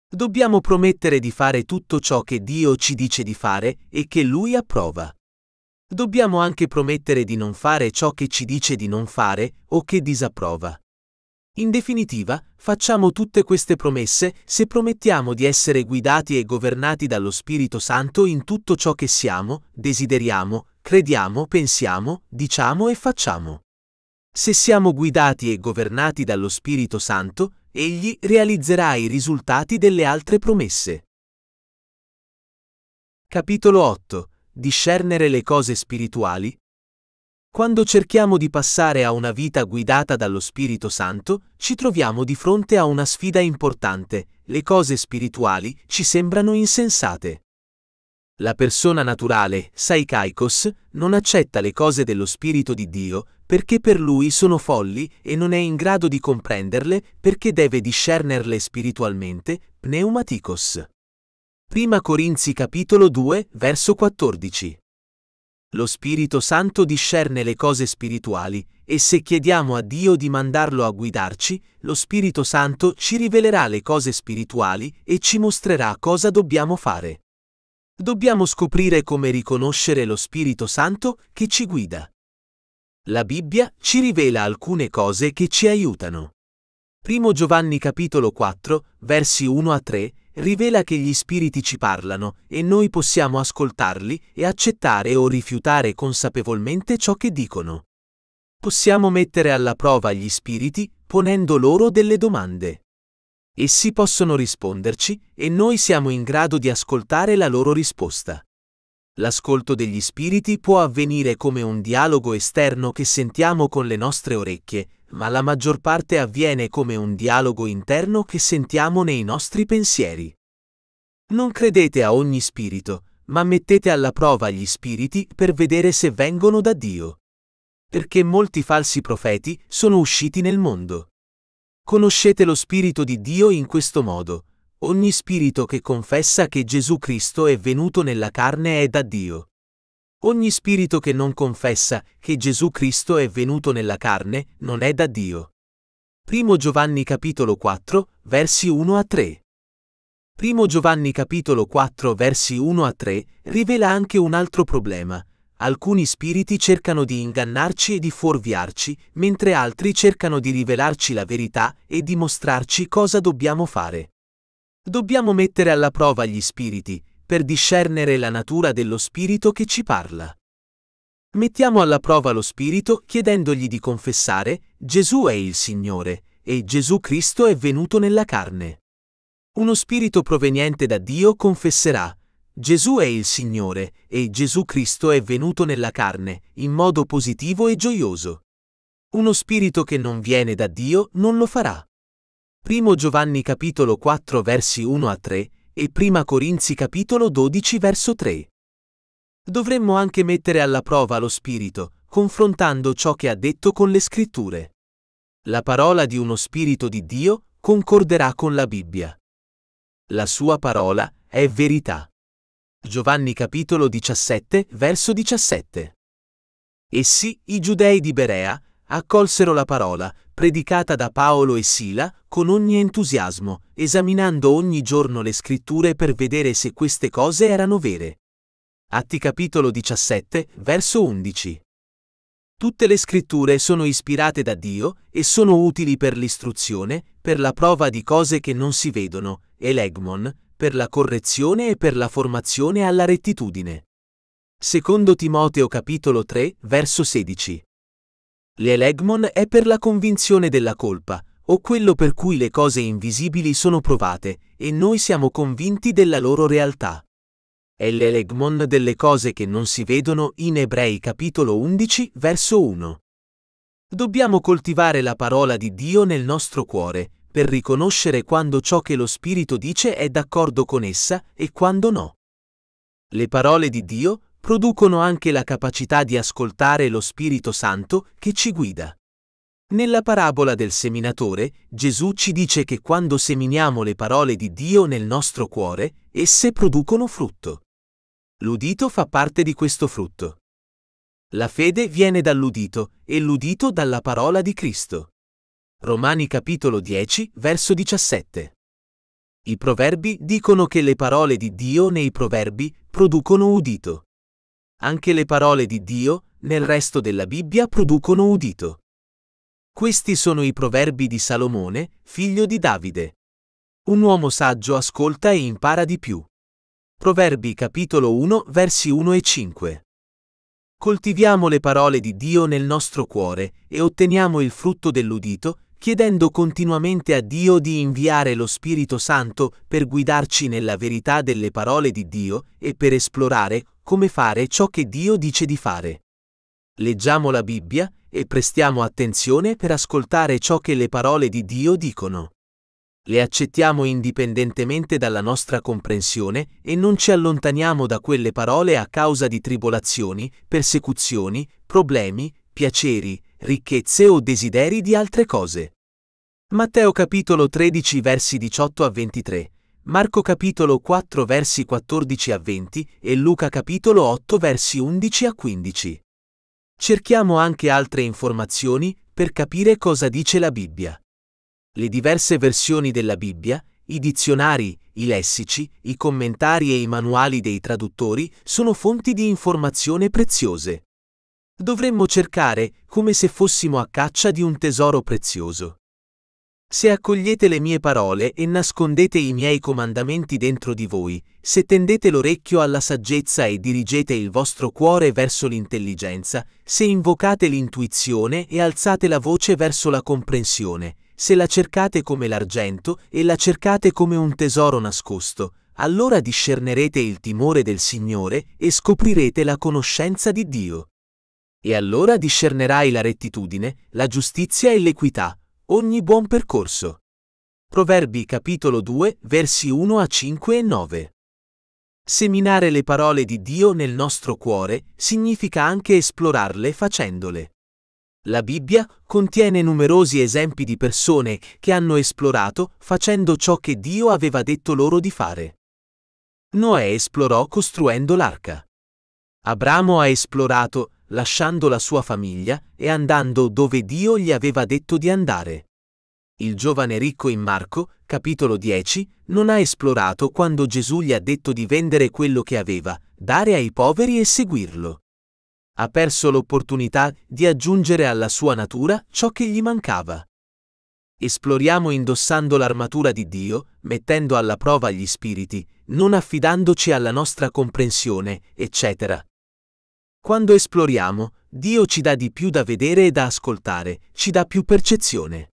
Dobbiamo promettere di fare tutto ciò che Dio ci dice di fare e che Lui approva dobbiamo anche promettere di non fare ciò che ci dice di non fare o che disapprova. In definitiva, facciamo tutte queste promesse se promettiamo di essere guidati e governati dallo Spirito Santo in tutto ciò che siamo, desideriamo, crediamo, pensiamo, diciamo e facciamo. Se siamo guidati e governati dallo Spirito Santo, egli realizzerà i risultati delle altre promesse. Capitolo 8 discernere le cose spirituali? Quando cerchiamo di passare a una vita guidata dallo Spirito Santo, ci troviamo di fronte a una sfida importante, le cose spirituali ci sembrano insensate. La persona naturale, Saikaikos, non accetta le cose dello Spirito di Dio perché per lui sono folli e non è in grado di comprenderle perché deve discernerle spiritualmente, pneumaticos. 1 Corinzi capitolo 2, verso 14. Lo Spirito Santo discerne le cose spirituali, e se chiediamo a Dio di mandarlo a guidarci, lo Spirito Santo ci rivelerà le cose spirituali e ci mostrerà cosa dobbiamo fare. Dobbiamo scoprire come riconoscere lo Spirito Santo che ci guida. La Bibbia ci rivela alcune cose che ci aiutano. 1 Giovanni capitolo 4, versi 1 a 3, rivela che gli spiriti ci parlano e noi possiamo ascoltarli e accettare o rifiutare consapevolmente ciò che dicono. Possiamo mettere alla prova gli spiriti ponendo loro delle domande. Essi possono risponderci e noi siamo in grado di ascoltare la loro risposta. L'ascolto degli spiriti può avvenire come un dialogo esterno che sentiamo con le nostre orecchie, ma la maggior parte avviene come un dialogo interno che sentiamo nei nostri pensieri. Non credete a ogni spirito, ma mettete alla prova gli spiriti per vedere se vengono da Dio. Perché molti falsi profeti sono usciti nel mondo. Conoscete lo Spirito di Dio in questo modo. Ogni spirito che confessa che Gesù Cristo è venuto nella carne è da Dio. Ogni spirito che non confessa che Gesù Cristo è venuto nella carne non è da Dio. 1 Giovanni capitolo 4, versi 1 a 3. 1 Giovanni capitolo 4 versi 1 a 3 rivela anche un altro problema. Alcuni spiriti cercano di ingannarci e di fuorviarci, mentre altri cercano di rivelarci la verità e di mostrarci cosa dobbiamo fare. Dobbiamo mettere alla prova gli spiriti, per discernere la natura dello Spirito che ci parla. Mettiamo alla prova lo Spirito chiedendogli di confessare Gesù è il Signore e Gesù Cristo è venuto nella carne. Uno Spirito proveniente da Dio confesserà Gesù è il Signore e Gesù Cristo è venuto nella carne in modo positivo e gioioso. Uno spirito che non viene da Dio non lo farà. 1 Giovanni capitolo 4 versi 1 a 3 e 1 Corinzi capitolo 12 verso 3. Dovremmo anche mettere alla prova lo Spirito, confrontando ciò che ha detto con le scritture. La parola di uno Spirito di Dio concorderà con la Bibbia. La sua parola è verità. Giovanni capitolo 17 verso 17. Essi, i giudei di Berea, accolsero la parola, predicata da Paolo e Sila, con ogni entusiasmo, esaminando ogni giorno le scritture per vedere se queste cose erano vere. Atti capitolo 17, verso 11. Tutte le scritture sono ispirate da Dio e sono utili per l'istruzione, per la prova di cose che non si vedono, e l'egmon, per la correzione e per la formazione alla rettitudine. Secondo Timoteo capitolo 3, verso 16. L'elegmon è per la convinzione della colpa, o quello per cui le cose invisibili sono provate e noi siamo convinti della loro realtà. È l'elegmon delle cose che non si vedono in Ebrei capitolo 11 verso 1. Dobbiamo coltivare la parola di Dio nel nostro cuore, per riconoscere quando ciò che lo Spirito dice è d'accordo con essa e quando no. Le parole di Dio producono anche la capacità di ascoltare lo Spirito Santo che ci guida. Nella parabola del seminatore, Gesù ci dice che quando seminiamo le parole di Dio nel nostro cuore, esse producono frutto. L'udito fa parte di questo frutto. La fede viene dall'udito e l'udito dalla parola di Cristo. Romani capitolo 10, verso 17. I proverbi dicono che le parole di Dio nei proverbi producono udito. Anche le parole di Dio nel resto della Bibbia producono udito. Questi sono i proverbi di Salomone, figlio di Davide. Un uomo saggio ascolta e impara di più. Proverbi capitolo 1 versi 1 e 5. Coltiviamo le parole di Dio nel nostro cuore e otteniamo il frutto dell'udito, chiedendo continuamente a Dio di inviare lo Spirito Santo per guidarci nella verità delle parole di Dio e per esplorare come fare ciò che Dio dice di fare. Leggiamo la Bibbia e prestiamo attenzione per ascoltare ciò che le parole di Dio dicono. Le accettiamo indipendentemente dalla nostra comprensione e non ci allontaniamo da quelle parole a causa di tribolazioni, persecuzioni, problemi, piaceri, ricchezze o desideri di altre cose. Matteo capitolo 13 versi 18 a 23 Marco capitolo 4 versi 14 a 20 e Luca capitolo 8 versi 11 a 15. Cerchiamo anche altre informazioni per capire cosa dice la Bibbia. Le diverse versioni della Bibbia, i dizionari, i lessici, i commentari e i manuali dei traduttori sono fonti di informazione preziose. Dovremmo cercare come se fossimo a caccia di un tesoro prezioso. Se accogliete le mie parole e nascondete i miei comandamenti dentro di voi, se tendete l'orecchio alla saggezza e dirigete il vostro cuore verso l'intelligenza, se invocate l'intuizione e alzate la voce verso la comprensione, se la cercate come l'argento e la cercate come un tesoro nascosto, allora discernerete il timore del Signore e scoprirete la conoscenza di Dio. E allora discernerai la rettitudine, la giustizia e l'equità, ogni buon percorso. Proverbi capitolo 2, versi 1 a 5 e 9. Seminare le parole di Dio nel nostro cuore significa anche esplorarle facendole. La Bibbia contiene numerosi esempi di persone che hanno esplorato facendo ciò che Dio aveva detto loro di fare. Noè esplorò costruendo l'arca. Abramo ha esplorato lasciando la sua famiglia e andando dove Dio gli aveva detto di andare. Il giovane ricco in Marco, capitolo 10, non ha esplorato quando Gesù gli ha detto di vendere quello che aveva, dare ai poveri e seguirlo. Ha perso l'opportunità di aggiungere alla sua natura ciò che gli mancava. Esploriamo indossando l'armatura di Dio, mettendo alla prova gli spiriti, non affidandoci alla nostra comprensione, eccetera, quando esploriamo, Dio ci dà di più da vedere e da ascoltare, ci dà più percezione.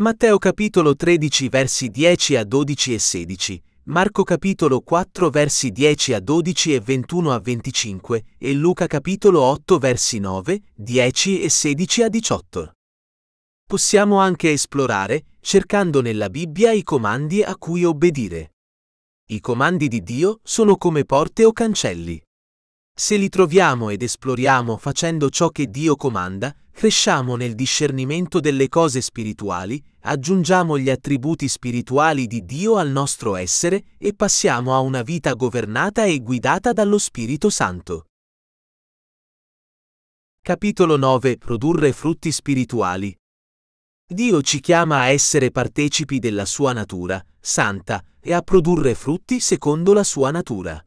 Matteo capitolo 13 versi 10 a 12 e 16, Marco capitolo 4 versi 10 a 12 e 21 a 25 e Luca capitolo 8 versi 9, 10 e 16 a 18. Possiamo anche esplorare, cercando nella Bibbia i comandi a cui obbedire. I comandi di Dio sono come porte o cancelli. Se li troviamo ed esploriamo facendo ciò che Dio comanda, cresciamo nel discernimento delle cose spirituali, aggiungiamo gli attributi spirituali di Dio al nostro essere e passiamo a una vita governata e guidata dallo Spirito Santo. Capitolo 9 Produrre frutti spirituali Dio ci chiama a essere partecipi della sua natura, santa, e a produrre frutti secondo la sua natura.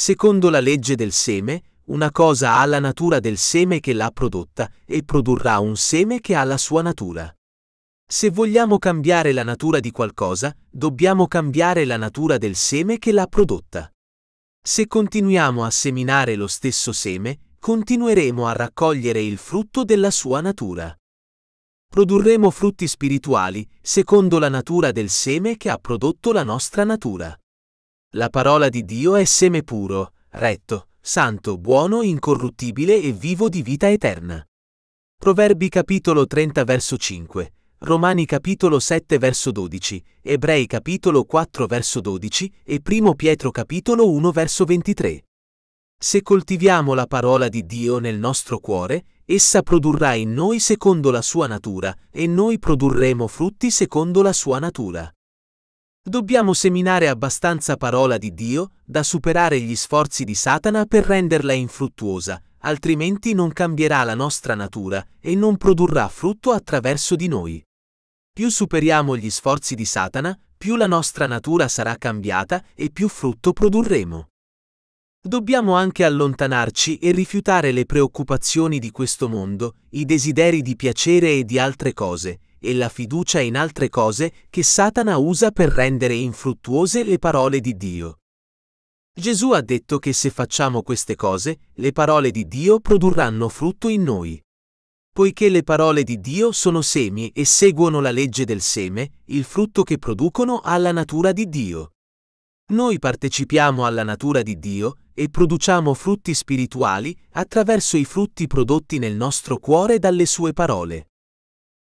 Secondo la legge del seme, una cosa ha la natura del seme che l'ha prodotta e produrrà un seme che ha la sua natura. Se vogliamo cambiare la natura di qualcosa, dobbiamo cambiare la natura del seme che l'ha prodotta. Se continuiamo a seminare lo stesso seme, continueremo a raccogliere il frutto della sua natura. Produrremo frutti spirituali, secondo la natura del seme che ha prodotto la nostra natura. La parola di Dio è seme puro, retto, santo, buono, incorruttibile e vivo di vita eterna. Proverbi capitolo 30 verso 5, Romani capitolo 7 verso 12, Ebrei capitolo 4 verso 12 e 1 Pietro capitolo 1 verso 23. Se coltiviamo la parola di Dio nel nostro cuore, essa produrrà in noi secondo la sua natura e noi produrremo frutti secondo la sua natura. Dobbiamo seminare abbastanza parola di Dio da superare gli sforzi di Satana per renderla infruttuosa, altrimenti non cambierà la nostra natura e non produrrà frutto attraverso di noi. Più superiamo gli sforzi di Satana, più la nostra natura sarà cambiata e più frutto produrremo. Dobbiamo anche allontanarci e rifiutare le preoccupazioni di questo mondo, i desideri di piacere e di altre cose, e la fiducia in altre cose che Satana usa per rendere infruttuose le parole di Dio. Gesù ha detto che se facciamo queste cose, le parole di Dio produrranno frutto in noi. Poiché le parole di Dio sono semi e seguono la legge del seme, il frutto che producono ha la natura di Dio. Noi partecipiamo alla natura di Dio e produciamo frutti spirituali attraverso i frutti prodotti nel nostro cuore dalle sue parole.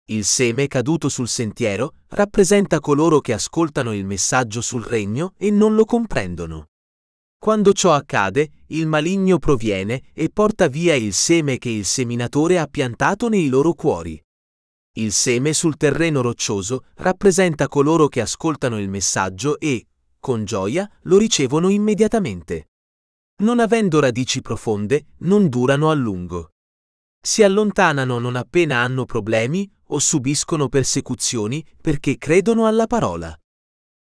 Il seme caduto sul sentiero rappresenta coloro che ascoltano il messaggio sul regno e non lo comprendono. Quando ciò accade, il maligno proviene e porta via il seme che il seminatore ha piantato nei loro cuori. Il seme sul terreno roccioso rappresenta coloro che ascoltano il messaggio e, con gioia, lo ricevono immediatamente. Non avendo radici profonde, non durano a lungo si allontanano non appena hanno problemi o subiscono persecuzioni perché credono alla parola.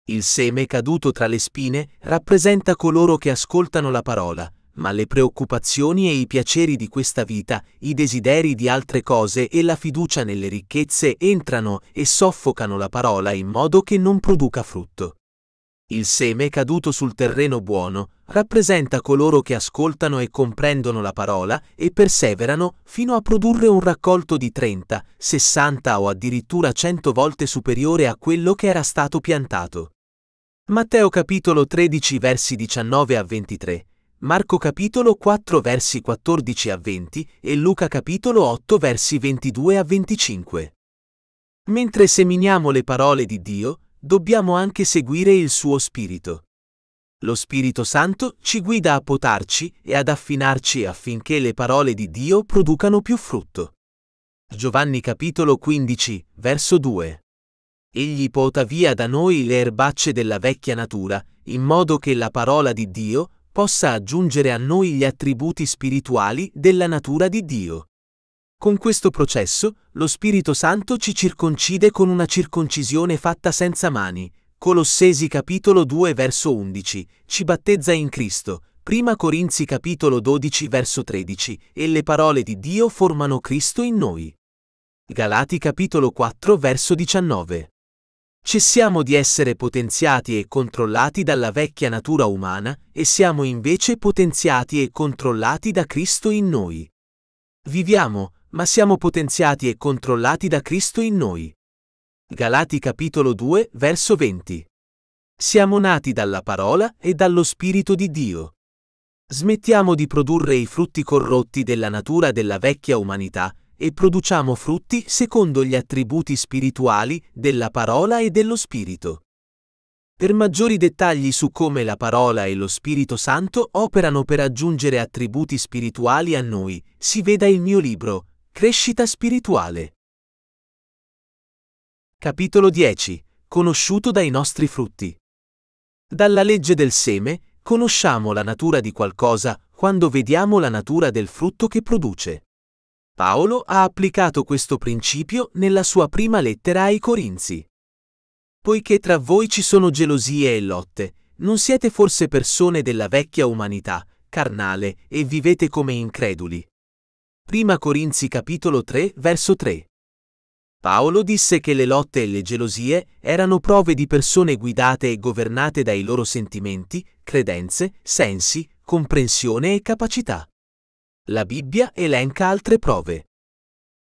Il seme caduto tra le spine rappresenta coloro che ascoltano la parola, ma le preoccupazioni e i piaceri di questa vita, i desideri di altre cose e la fiducia nelle ricchezze entrano e soffocano la parola in modo che non produca frutto. Il seme caduto sul terreno buono rappresenta coloro che ascoltano e comprendono la parola e perseverano fino a produrre un raccolto di 30, 60 o addirittura 100 volte superiore a quello che era stato piantato. Matteo capitolo 13 versi 19 a 23, Marco capitolo 4 versi 14 a 20 e Luca capitolo 8 versi 22 a 25. Mentre seminiamo le parole di Dio, dobbiamo anche seguire il suo spirito. Lo Spirito Santo ci guida a potarci e ad affinarci affinché le parole di Dio producano più frutto. Giovanni capitolo 15, verso 2. Egli pota via da noi le erbacce della vecchia natura, in modo che la parola di Dio possa aggiungere a noi gli attributi spirituali della natura di Dio. Con questo processo, lo Spirito Santo ci circoncide con una circoncisione fatta senza mani, Colossesi capitolo 2 verso 11, ci battezza in Cristo, 1 Corinzi capitolo 12 verso 13, e le parole di Dio formano Cristo in noi. Galati capitolo 4 verso 19. Cessiamo di essere potenziati e controllati dalla vecchia natura umana e siamo invece potenziati e controllati da Cristo in noi. Viviamo, ma siamo potenziati e controllati da Cristo in noi. Galati capitolo 2, verso 20. Siamo nati dalla parola e dallo Spirito di Dio. Smettiamo di produrre i frutti corrotti della natura della vecchia umanità e produciamo frutti secondo gli attributi spirituali della parola e dello Spirito. Per maggiori dettagli su come la parola e lo Spirito Santo operano per aggiungere attributi spirituali a noi, si veda il mio libro, Crescita spirituale. Capitolo 10. Conosciuto dai nostri frutti. Dalla legge del seme, conosciamo la natura di qualcosa quando vediamo la natura del frutto che produce. Paolo ha applicato questo principio nella sua prima lettera ai Corinzi. Poiché tra voi ci sono gelosie e lotte, non siete forse persone della vecchia umanità, carnale, e vivete come increduli. Prima Corinzi capitolo 3, verso 3. Paolo disse che le lotte e le gelosie erano prove di persone guidate e governate dai loro sentimenti, credenze, sensi, comprensione e capacità. La Bibbia elenca altre prove.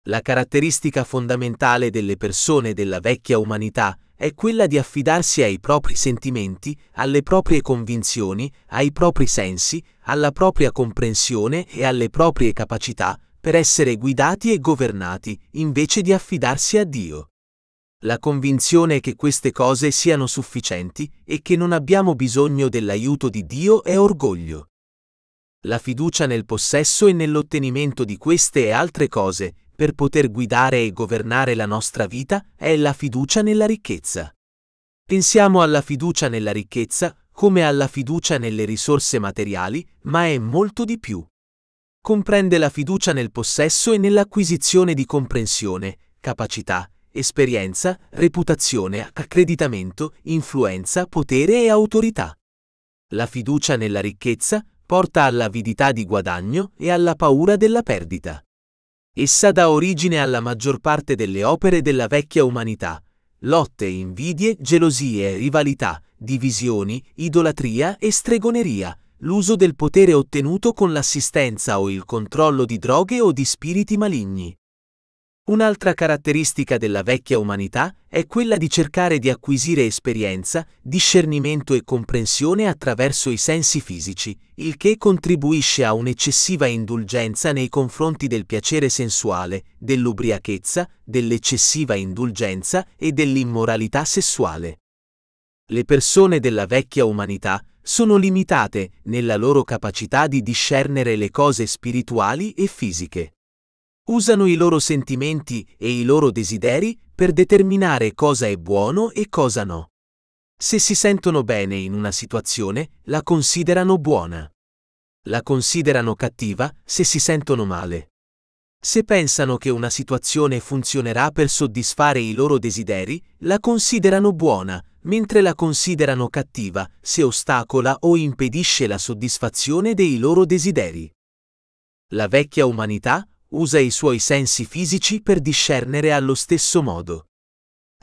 La caratteristica fondamentale delle persone della vecchia umanità è quella di affidarsi ai propri sentimenti, alle proprie convinzioni, ai propri sensi, alla propria comprensione e alle proprie capacità, per essere guidati e governati invece di affidarsi a Dio. La convinzione che queste cose siano sufficienti e che non abbiamo bisogno dell'aiuto di Dio è orgoglio. La fiducia nel possesso e nell'ottenimento di queste e altre cose, per poter guidare e governare la nostra vita, è la fiducia nella ricchezza. Pensiamo alla fiducia nella ricchezza come alla fiducia nelle risorse materiali, ma è molto di più comprende la fiducia nel possesso e nell'acquisizione di comprensione, capacità, esperienza, reputazione, accreditamento, influenza, potere e autorità. La fiducia nella ricchezza porta all'avidità di guadagno e alla paura della perdita. Essa dà origine alla maggior parte delle opere della vecchia umanità, lotte, invidie, gelosie, rivalità, divisioni, idolatria e stregoneria, l'uso del potere ottenuto con l'assistenza o il controllo di droghe o di spiriti maligni. Un'altra caratteristica della vecchia umanità è quella di cercare di acquisire esperienza, discernimento e comprensione attraverso i sensi fisici, il che contribuisce a un'eccessiva indulgenza nei confronti del piacere sensuale, dell'ubriachezza, dell'eccessiva indulgenza e dell'immoralità sessuale. Le persone della vecchia umanità sono limitate nella loro capacità di discernere le cose spirituali e fisiche. Usano i loro sentimenti e i loro desideri per determinare cosa è buono e cosa no. Se si sentono bene in una situazione, la considerano buona. La considerano cattiva se si sentono male. Se pensano che una situazione funzionerà per soddisfare i loro desideri, la considerano buona mentre la considerano cattiva se ostacola o impedisce la soddisfazione dei loro desideri. La vecchia umanità usa i suoi sensi fisici per discernere allo stesso modo.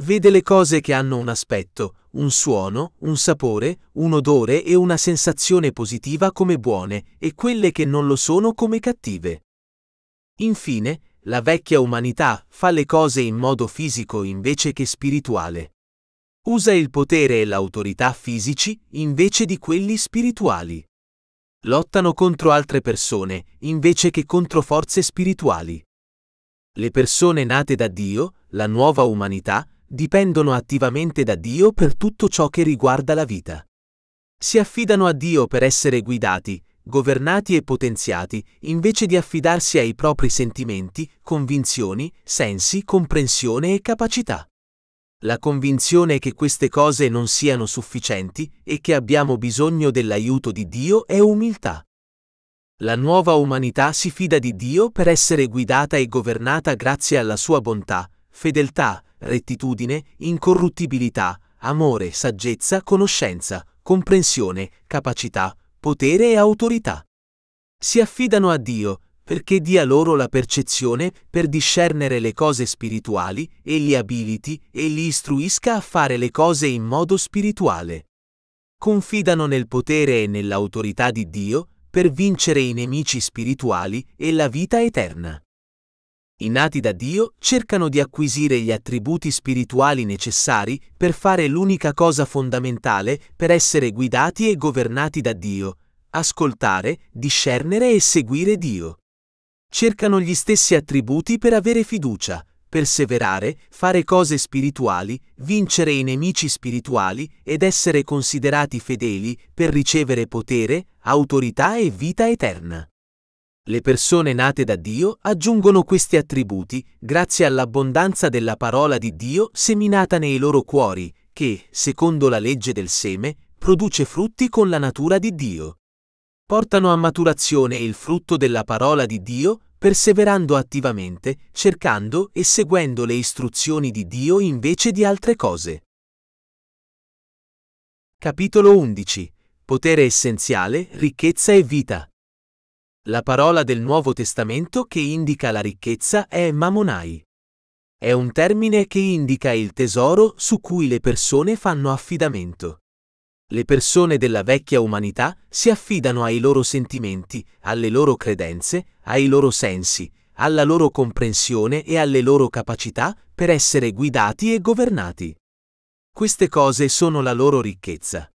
Vede le cose che hanno un aspetto, un suono, un sapore, un odore e una sensazione positiva come buone e quelle che non lo sono come cattive. Infine, la vecchia umanità fa le cose in modo fisico invece che spirituale. Usa il potere e l'autorità fisici invece di quelli spirituali. Lottano contro altre persone invece che contro forze spirituali. Le persone nate da Dio, la nuova umanità, dipendono attivamente da Dio per tutto ciò che riguarda la vita. Si affidano a Dio per essere guidati, governati e potenziati, invece di affidarsi ai propri sentimenti, convinzioni, sensi, comprensione e capacità la convinzione che queste cose non siano sufficienti e che abbiamo bisogno dell'aiuto di Dio è umiltà. La nuova umanità si fida di Dio per essere guidata e governata grazie alla sua bontà, fedeltà, rettitudine, incorruttibilità, amore, saggezza, conoscenza, comprensione, capacità, potere e autorità. Si affidano a Dio perché dia loro la percezione per discernere le cose spirituali e li abiliti e li istruisca a fare le cose in modo spirituale. Confidano nel potere e nell'autorità di Dio per vincere i nemici spirituali e la vita eterna. I nati da Dio cercano di acquisire gli attributi spirituali necessari per fare l'unica cosa fondamentale per essere guidati e governati da Dio, ascoltare, discernere e seguire Dio. Cercano gli stessi attributi per avere fiducia, perseverare, fare cose spirituali, vincere i nemici spirituali ed essere considerati fedeli per ricevere potere, autorità e vita eterna. Le persone nate da Dio aggiungono questi attributi grazie all'abbondanza della parola di Dio seminata nei loro cuori, che, secondo la legge del seme, produce frutti con la natura di Dio portano a maturazione il frutto della parola di Dio, perseverando attivamente, cercando e seguendo le istruzioni di Dio invece di altre cose. Capitolo 11. Potere essenziale, ricchezza e vita. La parola del Nuovo Testamento che indica la ricchezza è Mamonai. È un termine che indica il tesoro su cui le persone fanno affidamento. Le persone della vecchia umanità si affidano ai loro sentimenti, alle loro credenze, ai loro sensi, alla loro comprensione e alle loro capacità per essere guidati e governati. Queste cose sono la loro ricchezza.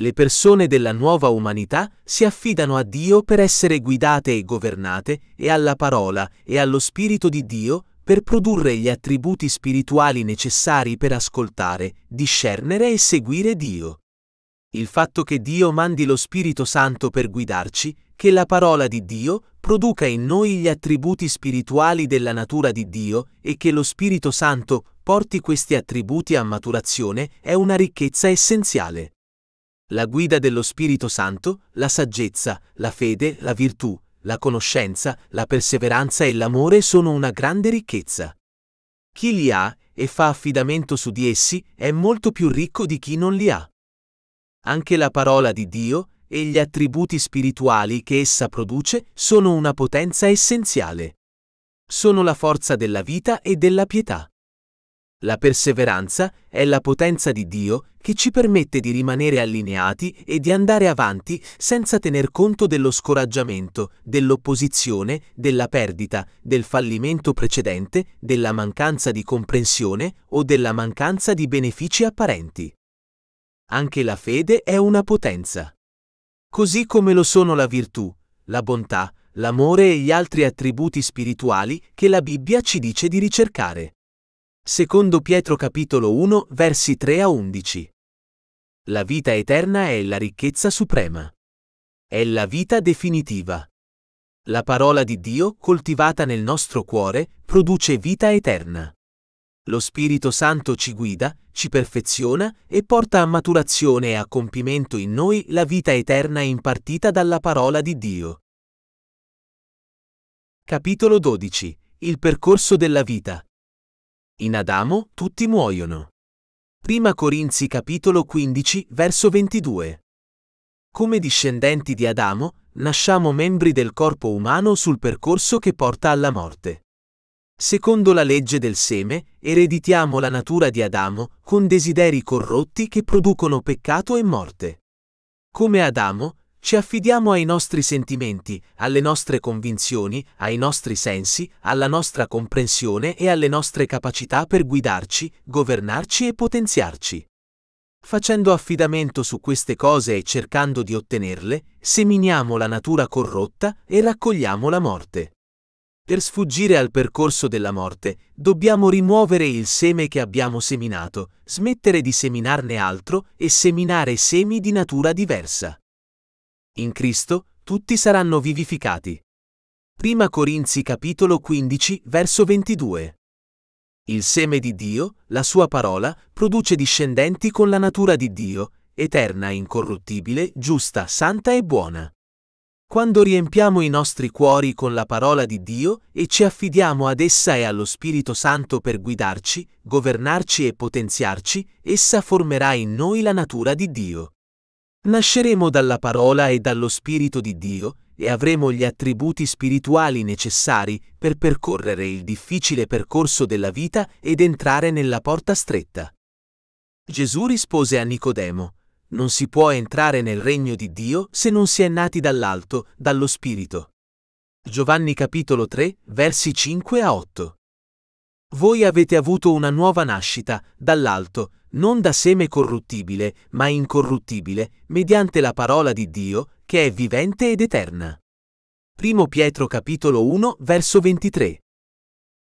Le persone della nuova umanità si affidano a Dio per essere guidate e governate e alla parola e allo Spirito di Dio per produrre gli attributi spirituali necessari per ascoltare, discernere e seguire Dio. Il fatto che Dio mandi lo Spirito Santo per guidarci, che la parola di Dio produca in noi gli attributi spirituali della natura di Dio e che lo Spirito Santo porti questi attributi a maturazione è una ricchezza essenziale. La guida dello Spirito Santo, la saggezza, la fede, la virtù, la conoscenza, la perseveranza e l'amore sono una grande ricchezza. Chi li ha e fa affidamento su di essi è molto più ricco di chi non li ha. Anche la parola di Dio e gli attributi spirituali che essa produce sono una potenza essenziale. Sono la forza della vita e della pietà. La perseveranza è la potenza di Dio che ci permette di rimanere allineati e di andare avanti senza tener conto dello scoraggiamento, dell'opposizione, della perdita, del fallimento precedente, della mancanza di comprensione o della mancanza di benefici apparenti anche la fede è una potenza. Così come lo sono la virtù, la bontà, l'amore e gli altri attributi spirituali che la Bibbia ci dice di ricercare. Secondo Pietro capitolo 1 versi 3 a 11. La vita eterna è la ricchezza suprema. È la vita definitiva. La parola di Dio, coltivata nel nostro cuore, produce vita eterna. Lo Spirito Santo ci guida, ci perfeziona e porta a maturazione e a compimento in noi la vita eterna impartita dalla parola di Dio. Capitolo 12. Il percorso della vita. In Adamo tutti muoiono. 1 Corinzi capitolo 15 verso 22. Come discendenti di Adamo, nasciamo membri del corpo umano sul percorso che porta alla morte. Secondo la legge del seme, ereditiamo la natura di Adamo con desideri corrotti che producono peccato e morte. Come Adamo, ci affidiamo ai nostri sentimenti, alle nostre convinzioni, ai nostri sensi, alla nostra comprensione e alle nostre capacità per guidarci, governarci e potenziarci. Facendo affidamento su queste cose e cercando di ottenerle, seminiamo la natura corrotta e raccogliamo la morte. Per sfuggire al percorso della morte, dobbiamo rimuovere il seme che abbiamo seminato, smettere di seminarne altro e seminare semi di natura diversa. In Cristo tutti saranno vivificati. 1 Corinzi capitolo 15, verso 22. Il seme di Dio, la sua parola, produce discendenti con la natura di Dio, eterna, incorruttibile, giusta, santa e buona quando riempiamo i nostri cuori con la parola di Dio e ci affidiamo ad essa e allo Spirito Santo per guidarci, governarci e potenziarci, essa formerà in noi la natura di Dio. Nasceremo dalla parola e dallo Spirito di Dio e avremo gli attributi spirituali necessari per percorrere il difficile percorso della vita ed entrare nella porta stretta. Gesù rispose a Nicodemo, non si può entrare nel regno di Dio se non si è nati dall'alto, dallo Spirito. Giovanni capitolo 3, versi 5 a 8. Voi avete avuto una nuova nascita, dall'alto, non da seme corruttibile, ma incorruttibile, mediante la parola di Dio, che è vivente ed eterna. 1 Pietro capitolo 1, verso 23.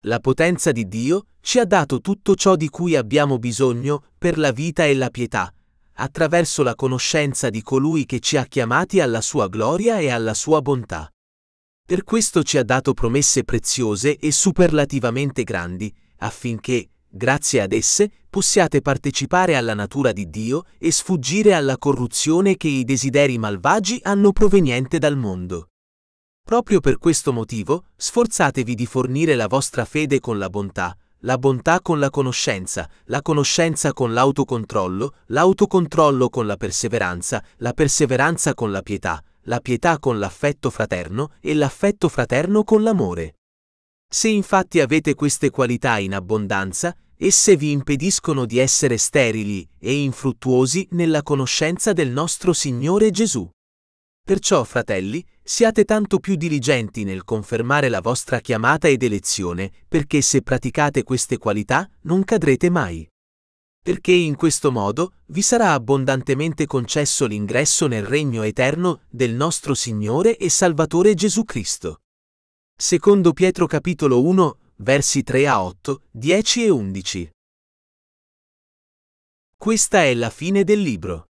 La potenza di Dio ci ha dato tutto ciò di cui abbiamo bisogno per la vita e la pietà, attraverso la conoscenza di colui che ci ha chiamati alla sua gloria e alla sua bontà. Per questo ci ha dato promesse preziose e superlativamente grandi, affinché, grazie ad esse, possiate partecipare alla natura di Dio e sfuggire alla corruzione che i desideri malvagi hanno proveniente dal mondo. Proprio per questo motivo, sforzatevi di fornire la vostra fede con la bontà, la bontà con la conoscenza, la conoscenza con l'autocontrollo, l'autocontrollo con la perseveranza, la perseveranza con la pietà, la pietà con l'affetto fraterno e l'affetto fraterno con l'amore. Se infatti avete queste qualità in abbondanza, esse vi impediscono di essere sterili e infruttuosi nella conoscenza del nostro Signore Gesù. Perciò, fratelli, Siate tanto più diligenti nel confermare la vostra chiamata ed elezione, perché se praticate queste qualità non cadrete mai. Perché in questo modo vi sarà abbondantemente concesso l'ingresso nel regno eterno del nostro Signore e Salvatore Gesù Cristo. Secondo Pietro capitolo 1, versi 3 a 8, 10 e 11. Questa è la fine del libro.